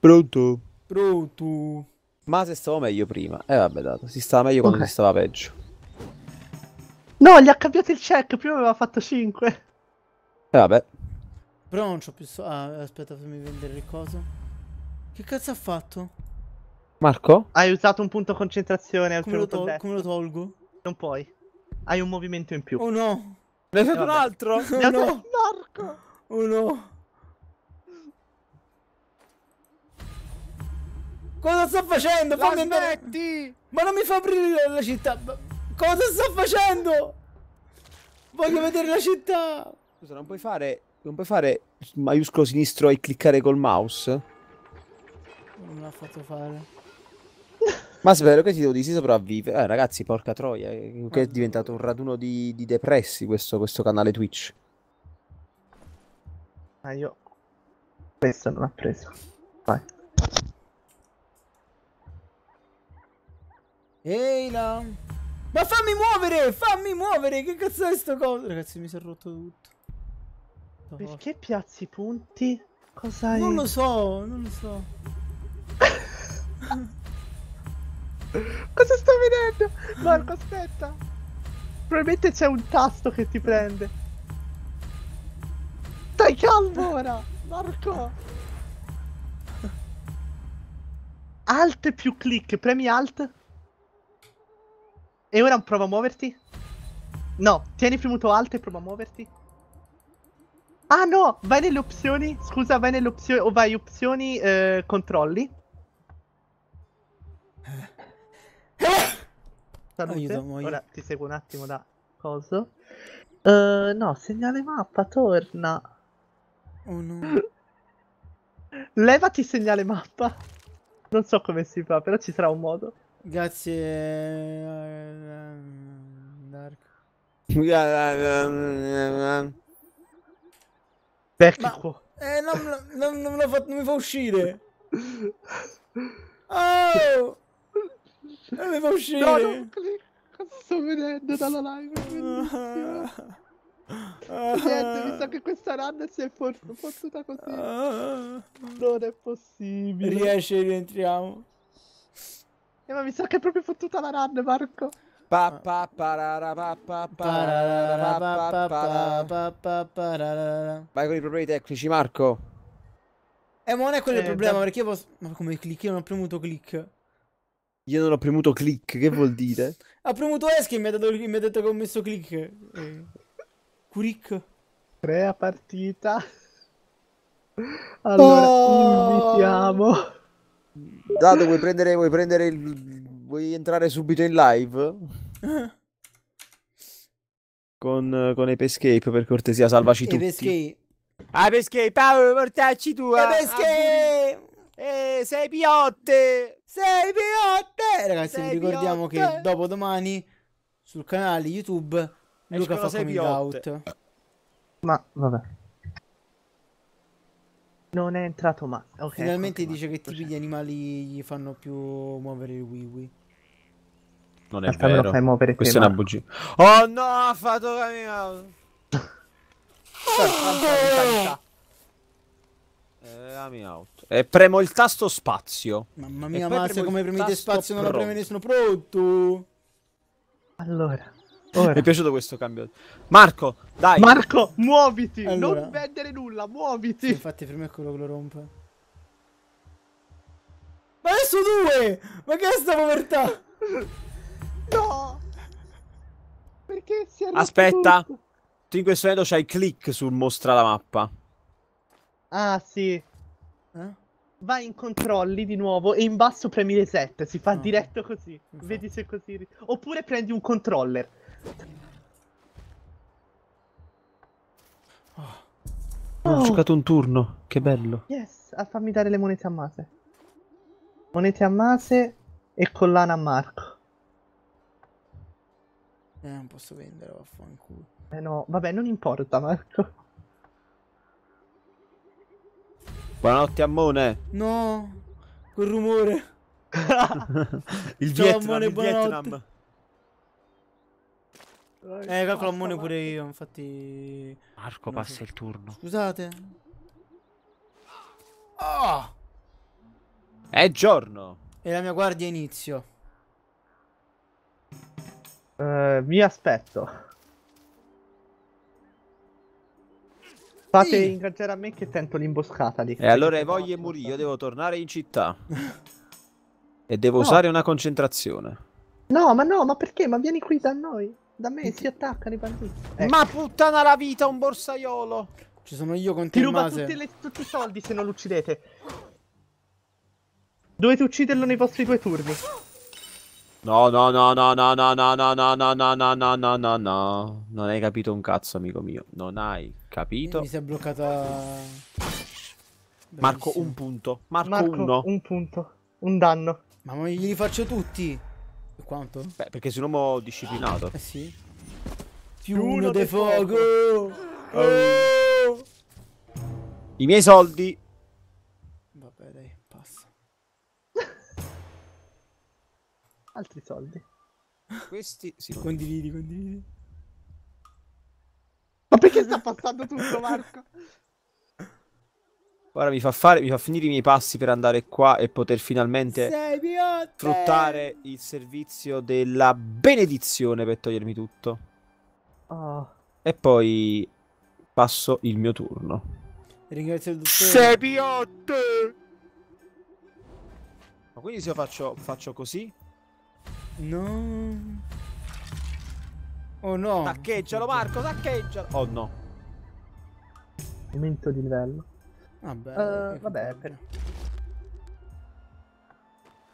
Pronto? Pronto. Mase stavo meglio prima. Eh vabbè, dato. Si stava meglio okay. quando si stava peggio. No, gli ha cambiato il check, prima aveva fatto 5. E eh, vabbè. Però non c'ho più so ah, aspetta, fammi vedere il coso. Che cazzo ha fatto? Marco? Hai usato un punto concentrazione come lo, tol come lo tolgo? Non puoi. Hai un movimento in più. Oh no! Ne hai oh un altro! Oh ne no! Un Marco! Oh no! Cosa sto facendo? La Fammi smetti! Ma non mi fa aprire la città! Cosa sta facendo? Voglio vedere la città. Scusa, non puoi fare... Non puoi fare maiuscolo sinistro e cliccare col mouse? Non me l'ha fatto fare. Ma spero che si devo di si sopravvive. Eh, ragazzi, porca troia, eh, che è ah. diventato un raduno di, di depressi questo, questo, canale Twitch. Ma ah, io... Questo non l'ha preso. Vai. Ehi là! Ma fammi muovere! Fammi muovere! Che cazzo è sto coso? Ragazzi, mi si è rotto tutto. No. Perché piazzi i punti? Cosa Non lo so, non lo so. Cosa sto vedendo? Marco, aspetta. Probabilmente c'è un tasto che ti prende. Stai calmo ora, Marco. Alt più click, premi Alt. E ora prova a muoverti. No, tieni premuto alto e prova a muoverti. Ah no, vai nelle opzioni, scusa, vai nelle opzioni, o vai opzioni, eh, controlli. Salute. Aiuto, Ora ti seguo un attimo da coso. Uh, no, segnale mappa, torna. Oh no. Levati segnale mappa. Non so come si fa, però ci sarà un modo. Grazie. Eh, Dark. Tecnico. Ma, eh, non, non, non, fa, non mi fa uscire. Oh! Non mi fa uscire. No, no, cosa sto vedendo dalla live? Niente, mi sa che questa run si è for così. non è possibile. Riesce, rientriamo. Eh, ma mi sa che è proprio fottuta la run, Marco. Vai con i problemi tecnici, Marco. Eh, ma non è quello il eh, problema, perché io posso... Ma come click? Io non ho premuto click. Io non ho premuto click, che vuol dire? ha premuto esche e mi ha, dato, mi ha detto che ho messo click. Eh. Curic. Crea partita. Allora, oh! invitiamo... Dato, vuoi prendere, vuoi prendere il... Vuoi entrare subito in live? con, con Epescape, per cortesia, salvaci Epescape. tutti. Epescape. Ah, Paolo, portaci tu. Ah. Epescape! Ah, eh, sei piotte! Sei piotte! Eh, ragazzi, sei vi ricordiamo piotte. che dopo domani sul canale YouTube eh, Luca fa coming piotte. out. Ma vabbè. Non è entrato mai. Okay, ecco Finalmente dice che tipi di animali gli fanno più muovere il wiwi. Non è Altra vero. Lo fai muovere Questa è una bugia. Oh no, ha fatto la mia... oh, E premo il tasto spazio. Mamma mia, ma se come premete spazio pronto. non lo preme sono pronto. Allora. Ora. Mi è piaciuto questo cambio. Marco, dai. Marco, muoviti. Allora. Non vendere nulla, muoviti. Sì, infatti, per me è quello che lo rompe. Ma adesso due! Ma che è sta povertà? no! Perché si è Aspetta. Tutto? Tu in questo momento c'hai click sul mostra la mappa. Ah, sì. Eh? Vai in controlli di nuovo e in basso premi reset. Si fa no. Ah. diretto così. Infatti. Vedi se è così. Oppure prendi un controller. Oh. Oh. Ho giocato un turno, che bello. Yes, a fammi dare le monete a Mase. Monete a Mase e collana a Marco. Eh, non posso vendere, vaffanculo. Eh no, vabbè, non importa Marco. Buonanotte Ammone. No, quel rumore. il Ciao, Vietnam, Ammone, il buonanotte. Vietnam. Eh, calcolo a Mone pure io, infatti... Marco passa so. il turno. Scusate. Oh! È giorno. E la mia guardia inizio. Uh, eh, vi aspetto. Fate sì. ingaggiare a me che tento l'imboscata lì. E allora voglia e morire, io devo tornare in città. e devo no. usare una concentrazione. No, ma no, ma perché? Ma vieni qui da noi. Da me si attaccano i banditi. Ecco. Ma puttana la vita, un borsaiolo. Ci sono io con te. Ti ruba le, tutti i soldi se non lo uccidete. Dovete ucciderlo nei vostri due turni. No, no, no, no, no, no, no, no, no, no, no, no, no, no, no, no. Non hai capito un cazzo, amico mio. Non hai capito. Mi si è bloccata. Marco, un punto. Marco, Marco uno. un punto. Un danno. Ma gli faccio tutti. Quanto? Beh, perché sei un uomo disciplinato. Eh sì. Più de fuoco! Oh. I miei soldi! Vabbè, dai, passa. Altri soldi. Questi sì. Condividi, condividi. Ma perché sta passando tutto, Marco? Ora mi fa, fare, mi fa finire i miei passi per andare qua e poter finalmente sfruttare il servizio della benedizione per togliermi tutto. Oh. E poi passo il mio turno. Ringrazio il dottore. Sebiotte! Ma quindi se io faccio, faccio così? No. Oh no. Saccheggialo Marco, saccheggialo. Oh no. Aumento di livello. Ah, eh, vabbè, uh, vabbè, per...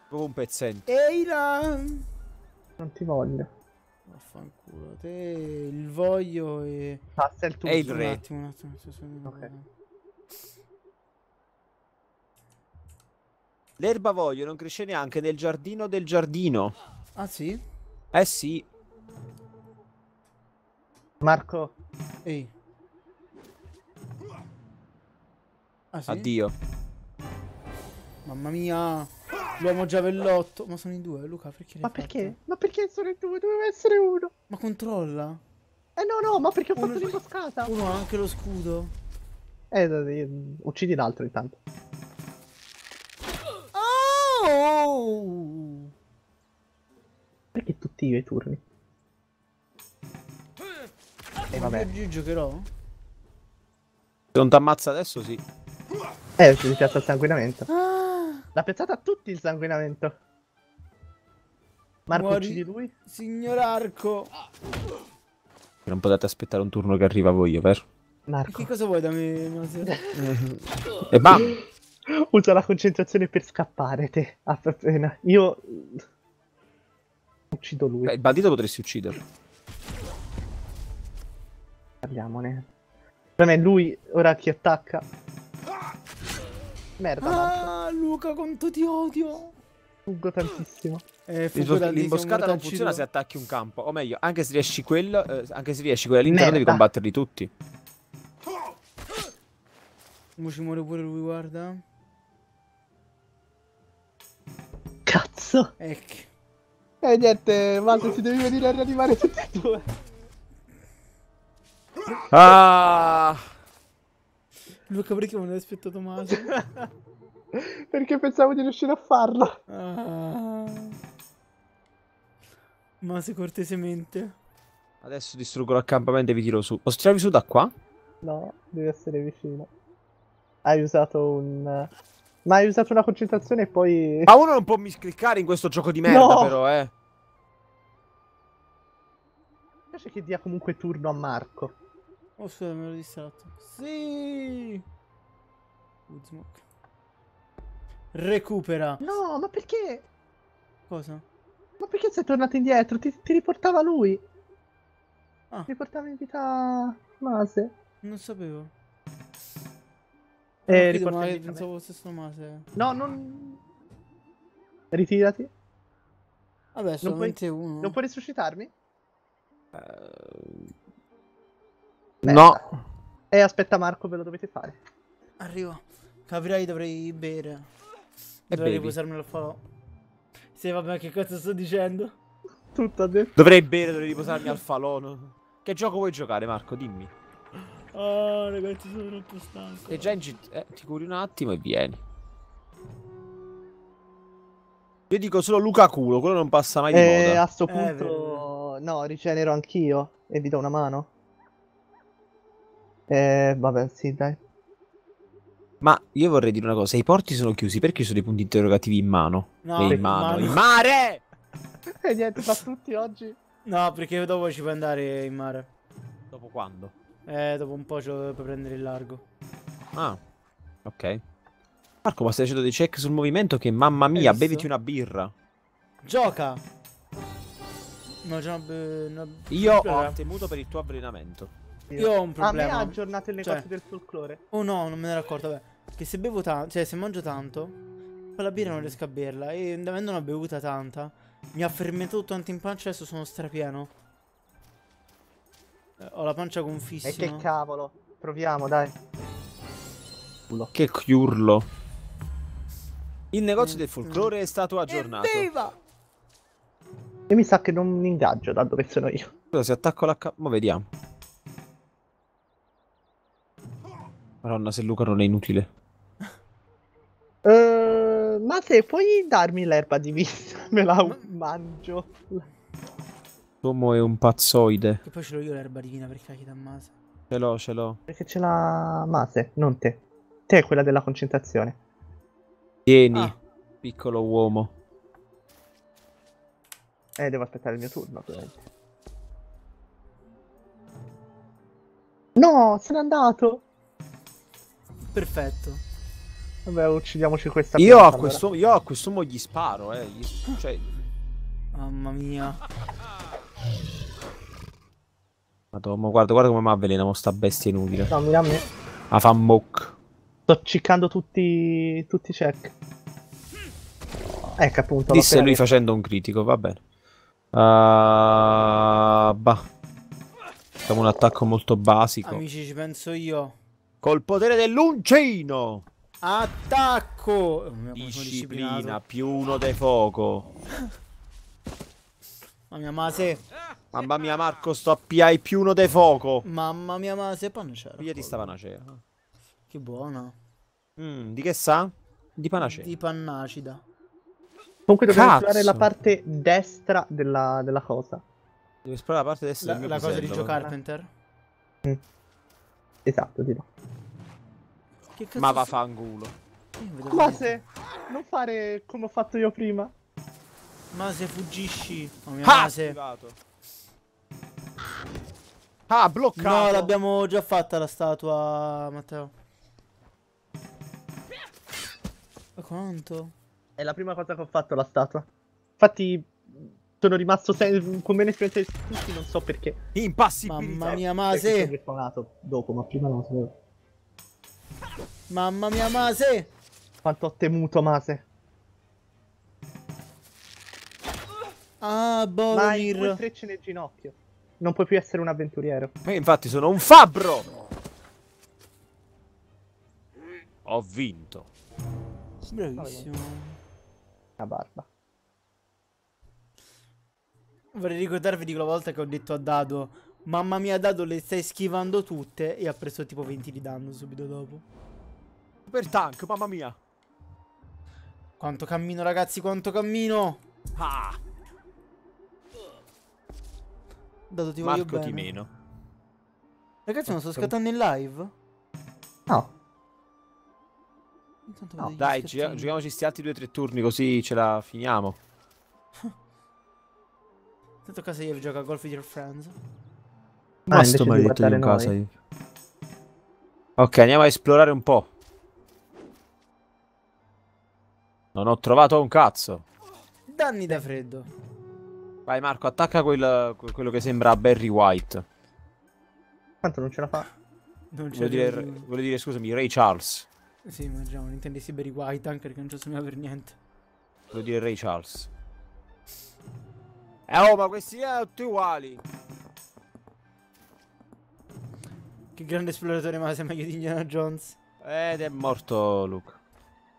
Proprio un pezzente. Ehi là! Non ti voglio. Vaffanculo, te il voglio e... Passa il tuo. E re. Un attimo, un attimo, sono... Ok. L'erba voglio non cresce neanche nel giardino del giardino. Ah sì? Eh sì. Marco. Ehi. Ah, sì? Addio. Mamma mia. L'uomo giavellotto. Ma sono in due, Luca, perché? Ma perché? Fatto? Ma perché sono in due? Doveva essere uno. Ma controlla. Eh no, no, ma perché ho uno fatto l'imboscata? Uno ha anche lo scudo. Eh, uccidi l'altro intanto. Oh! Perché tutti i turni? E eh, eh, vabbè. Io giocherò? Se non ti ammazza adesso, sì. Eh, si piazza il sanguinamento. Ah. L'ha piazzata a tutti il sanguinamento. Marco, Muori... uccidi lui? Signor Arco! Non potete aspettare un turno che arriva voi, io, vero? Marco. che cosa vuoi da me? e bam! Usa la concentrazione per scappare, te. Appena. Io... Uccido lui. Beh, il bandito potresti ucciderlo. Parliamone. Secondo me lui, ora chi attacca, Merda. Ah, Luca, quanto ti odio. Fuggo tantissimo. Eh, L'imboscata non funziona se attacchi un campo. O meglio, anche se riesci quello, eh, anche se riesci quello all'interno devi combatterli tutti. Mo ci muore pure lui, guarda. Cazzo. Ecco. E eh, niente, Mato, si devi venire a rianimare tutti e due. Ah! Luca, perché non l'hai aspettato Tommaso? perché pensavo di riuscire a farlo. Ah. Ma se cortesemente. Adesso distruggo l'accampamento e vi tiro su. Posso tirarvi su da qua? No, devi essere vicino. Hai usato un... Ma hai usato una concentrazione e poi... Ma uno non può miscliccare in questo gioco di merda no! però, eh. Mi piace che dia comunque turno a Marco. Oh scusa, me l'ho distratto. Sì! Uzmok. Recupera. No, ma perché? Cosa? Ma perché sei tornato indietro? Ti, ti riportava lui. Ah. Ti riportava in vita Mase. Non sapevo. Eh, riportava in vita Pensavo fosse solo Mase. No, non... Ritirati. Vabbè, solamente non puoi, uno. Non puoi risuscitarmi? Uh... Aspetta. No. E eh, aspetta Marco, ve lo dovete fare. Arrivo. Capirai dovrei bere. E dovrei riposarmi al falò. Sì, vabbè, che cosa sto dicendo? Tutto a detto. Dovrei bere, dovrei riposarmi al falò. No? Che gioco vuoi giocare, Marco? Dimmi. Oh, ragazzi, sono troppo stanco. E già in G eh, ti curi un attimo e vieni. Io dico solo Luca culo, quello non passa mai di eh, moda. A sto eh, punto, eh, no, rigenero anch'io e vi do una mano. Eh, vabbè, sì, dai. Ma io vorrei dire una cosa, i porti sono chiusi perché ci sono dei punti interrogativi in mano. No, in mano. In mare! e niente, fa tutti oggi. No, perché dopo ci puoi andare in mare. Dopo quando? Eh, dopo un po' ci puoi prendere il largo. Ah, ok. Marco, ma stai facendo dei check sul movimento che, mamma mia, beviti una birra. Gioca! No, no, no, Io ho eh. temuto per il tuo avvelenamento. Io ho un problema. A me ha aggiornato il cioè, negozio cioè... del folklore. Oh no, non me ne ero accorto. Vabbè. Che se bevo tanto, cioè se mangio tanto, poi la birra non riesco a berla. E avendo una bevuta tanta, mi ha fermentato tanto in pancia. Adesso sono strapieno. Eh, ho la pancia gonfissima. E che cavolo. Proviamo, dai. Che chiurlo. Il negozio mm. del folklore mm. è stato aggiornato. Evviva! E mi sa che non mi ingaggio da dove sono io. Scusa, se attacco la... Ma vediamo. Madonna, se Luca non è inutile. Uh, eh, Mate, puoi darmi l'erba di vista? Me la mangio. Tomo è un pazzoide. Che poi ce l'ho io l'erba divina per cacchio da Mase. Ce l'ho, ce l'ho. Perché ce l'ha Mase, non te. Te è quella della concentrazione. Tieni, ah. piccolo uomo. Eh, devo aspettare il mio turno, No, se n'è andato! perfetto. Vabbè, uccidiamoci questa io pianta, a questo, allora. Io a quest'uomo gli sparo, eh. Gli sp cioè... Mamma mia. Madonna, guarda, guarda come mi avvelena sta bestia inutile. No, mira me. A fa mock. Sto ciccando tutti, tutti i check. Ecco appunto. Disse lui facendo un critico, va bene. Uh, bah. Facciamo un attacco molto basico. Amici, ci penso io. Col potere dell'uncino. Attacco. Oh, Disciplina più uno de fuoco. Mamma mia, mase Mamma mia, Marco, sto a piai più uno de fuoco. Mamma mia, mase panacea. Via di sta panacea. Che buona. Mm, di che sa? Di panacea. Di pannacida. Comunque dobbiamo Cazzo. esplorare la parte destra della, della cosa. Devo esplorare la parte destra la, della cosa di Joe Carpenter. Mm. Esatto, di là. Ma va fa angulo. Ma se... Non fare come ho fatto io prima. Ma se fuggisci. Oh mia ah! Mase. Ah, bloccato. No, l'abbiamo già fatta la statua, Matteo. Ma quanto? È la prima cosa che ho fatto la statua. Infatti sono rimasto sen- con meno esperienza di tutti, non so perché. Impassibilità. Mamma mia, ma dopo, ma prima non sapevo. Mamma mia, Mase! Quanto ho temuto, Mase. Ah, Boromir. Vai, frecce nel ginocchio. Non puoi più essere un avventuriero. Ma eh, infatti sono un fabbro! Ho vinto. Bravissimo. La barba. Vorrei ricordarvi di quella volta che ho detto a Dado Mamma mia Dado le stai schivando tutte E ha preso tipo 20 di danno subito dopo Per tank, mamma mia Quanto cammino ragazzi, quanto cammino ah. Dado ti Marco voglio bene ti meno Ragazzi non sto scattando in live? No No, dai, giochiamoci sti altri 2-3 turni così ce la finiamo Tanto a casa io gioco a Golf with Your Friends. Ah, Basta, ma detto io in casa io. Ok, andiamo a esplorare un po'. Non ho trovato un cazzo. Danni da freddo. Vai Marco, attacca quel, quello che sembra Barry White. Tanto non ce la fa. Non voglio, dire, voglio dire, scusami, Ray Charles. Sì, ma già diciamo, non intendessi Barry White anche perché non ci assomiglia per niente. Voglio dire Ray Charles. Eh oh, ma questi erano tutti uguali. Che grande esploratore, ma sembra meglio di Indiana Jones. Ed è morto Luke.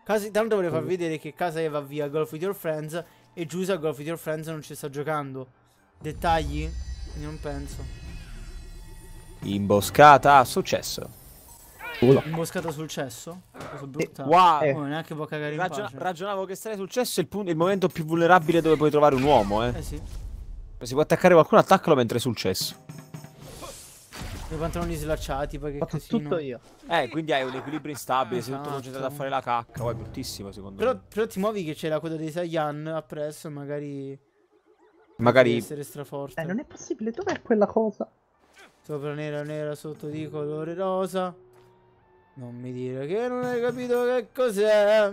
Casi, tanto volevo far vedere che casa va via Golf with Your Friends e Giusa Golf with Your Friends non ci sta giocando. Dettagli? Non penso. Imboscata, successo. Culo. Imboscata sul cesso? Cosa eh, wow. Eh. Oh, neanche può cagare in Ragion pace. Ragionavo che stare sul cesso è il, punto, il, momento più vulnerabile dove puoi trovare un uomo, eh. Eh sì. Si può attaccare qualcuno, attaccalo mentre è sul cesso. I pantaloni slacciati, poi che casino. tutto io. Eh, quindi hai un equilibrio instabile, ah, sei tutto esatto. concentrato a fare la cacca, poi è bruttissimo secondo però, me. Però ti muovi che c'è la coda dei Saiyan appresso, magari... Magari... essere straforte. Eh, non è possibile, dov'è quella cosa? Sopra nera, nera, sotto di colore rosa. Non mi dire che non hai capito che cos'è.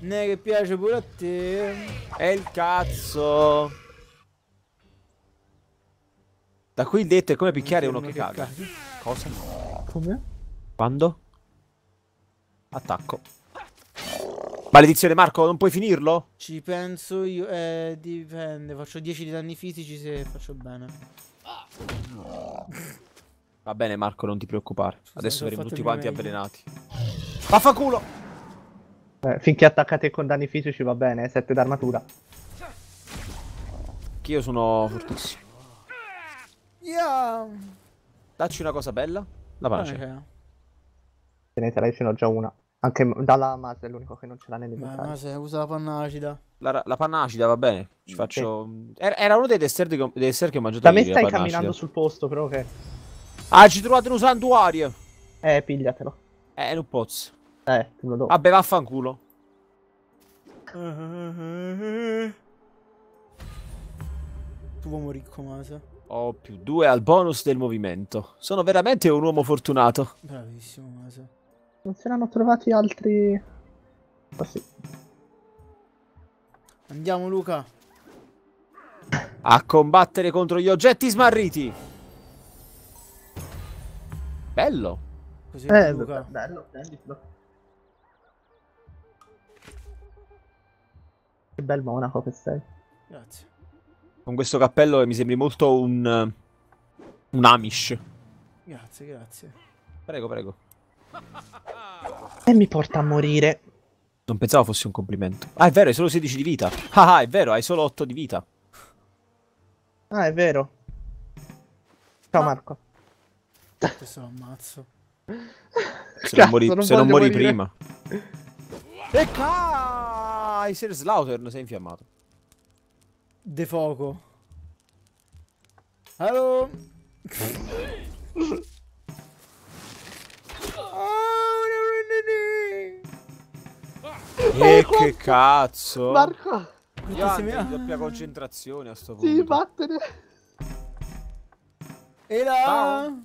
Ne che piace pure a te. È il cazzo. Da qui il detto è come picchiare uno che, che caga. Cosa? Come? Quando? Attacco. Maledizione Marco, non puoi finirlo? Ci penso io, eh, dipende, faccio 10 di danni fisici se faccio bene. Ah. Va bene Marco, non ti preoccupare. Scusa, Adesso saremo tutti quanti meglio. avvelenati. Vaffanculo! Eh, finché attaccate con danni fisici va bene, 7 d'armatura. Che io sono fortissimo. Yeah. Dacci una cosa bella, la pace. Okay. Tenete, lei ce n'ho già una. Anche dalla Mase è l'unico che non ce l'ha nelle nell'inventario. Ma se usa la panna acida. La, la panna acida va bene. Ci faccio... Er-, era uno dei dessert, che, che ho mangiato. Da me stai camminando acida. sul posto, però che... Okay. Ah, ci trovate un santuario. Eh, pigliatelo. Eh, non posso. Eh, te lo do. Vabbè, vaffanculo. Tu uomo ricco, Masa. Ho più due al bonus del movimento. Sono veramente un uomo fortunato. Bravissimo, Masa. Non se ne hanno trovati altri... Ah, sì. Andiamo, Luca. A combattere contro gli oggetti smarriti. Bello. Così eh, Luca. bello, prenditelo. Che bel monaco che sei. Grazie. Con questo cappello mi sembri molto un... un Amish. Grazie, grazie. Prego, prego. E mi porta a morire. Non pensavo fosse un complimento. Ah, è vero, hai solo 16 di vita. Ah, ah è vero, hai solo 8 di vita. Ah, è vero. Ciao, Ma... Marco. Questo lo ammazzo. Se Cazzo, non, mori, non se non mori morire. prima. E Kaiser Slautern sei infiammato. De fuoco. Allo. E eh, che cazzo! Marco! Piante di doppia concentrazione a sto punto. Sì, vattene! E là! Ciao.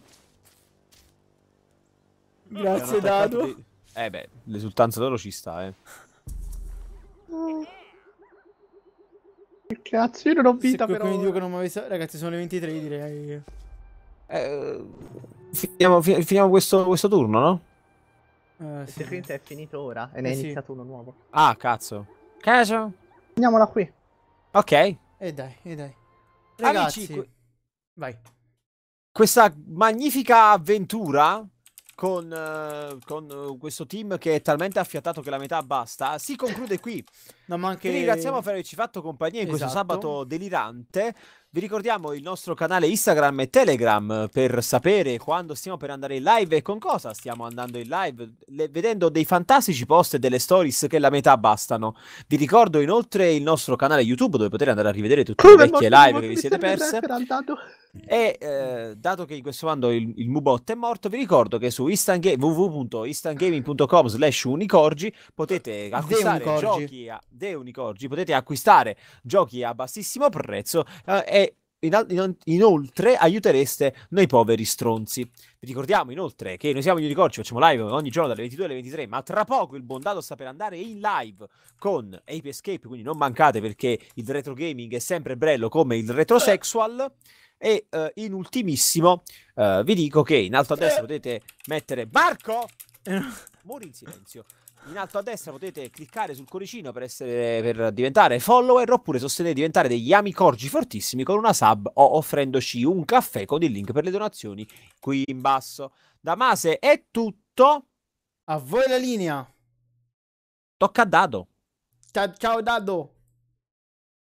Eh, Grazie Dado. Di... Eh beh, l'esultanza d'oro ci sta, eh. Che cazzo, io non ho vita però. Quindi che non avessi... Ragazzi, sono le 23 direi. Eh, finiamo, finiamo questo, questo, turno, no? Eh, sì. Il è finito ora e ne eh, è sì. iniziato uno nuovo. Ah, cazzo. Caso? Andiamola qui. Ok. E eh dai, e eh dai. Ragazzi, Amici, vai. Questa magnifica avventura con, eh, con eh, questo team che è talmente affiatato che la metà basta, si conclude qui. No, ma anche... Vi ringraziamo per averci fatto compagnia in esatto. questo sabato delirante. Vi ricordiamo il nostro canale Instagram e Telegram per sapere quando stiamo per andare in live e con cosa stiamo andando in live, le, vedendo dei fantastici post e delle stories che la metà bastano. Vi ricordo inoltre il nostro canale YouTube dove potete andare a rivedere tutte le vecchie live che vi siete perse. E eh, dato che in questo momento il, il Mubot è morto, vi ricordo che su www.istangaming.com slash unicorgi potete acquistare De giochi a De unicorgi, potete acquistare giochi a bassissimo prezzo eh, e in, in, inoltre aiutereste noi poveri stronzi. Vi ricordiamo inoltre che noi siamo gli unicorgi, facciamo live ogni giorno dalle 22 alle 23, ma tra poco il Bondato sta per andare in live con Ape Escape, quindi non mancate perché il retro gaming è sempre bello come il retrosexual. E eh, in ultimissimo eh, vi dico che in alto a destra eh. potete mettere Marco! Eh. Muori in silenzio. In alto a destra potete cliccare sul cuoricino per, essere, per diventare follower oppure sostenere diventare degli amicorgi fortissimi con una sub o offrendoci un caffè con il link per le donazioni qui in basso. Damase è tutto. A voi la linea. Tocca a Dado. Ciao, ciao Dado.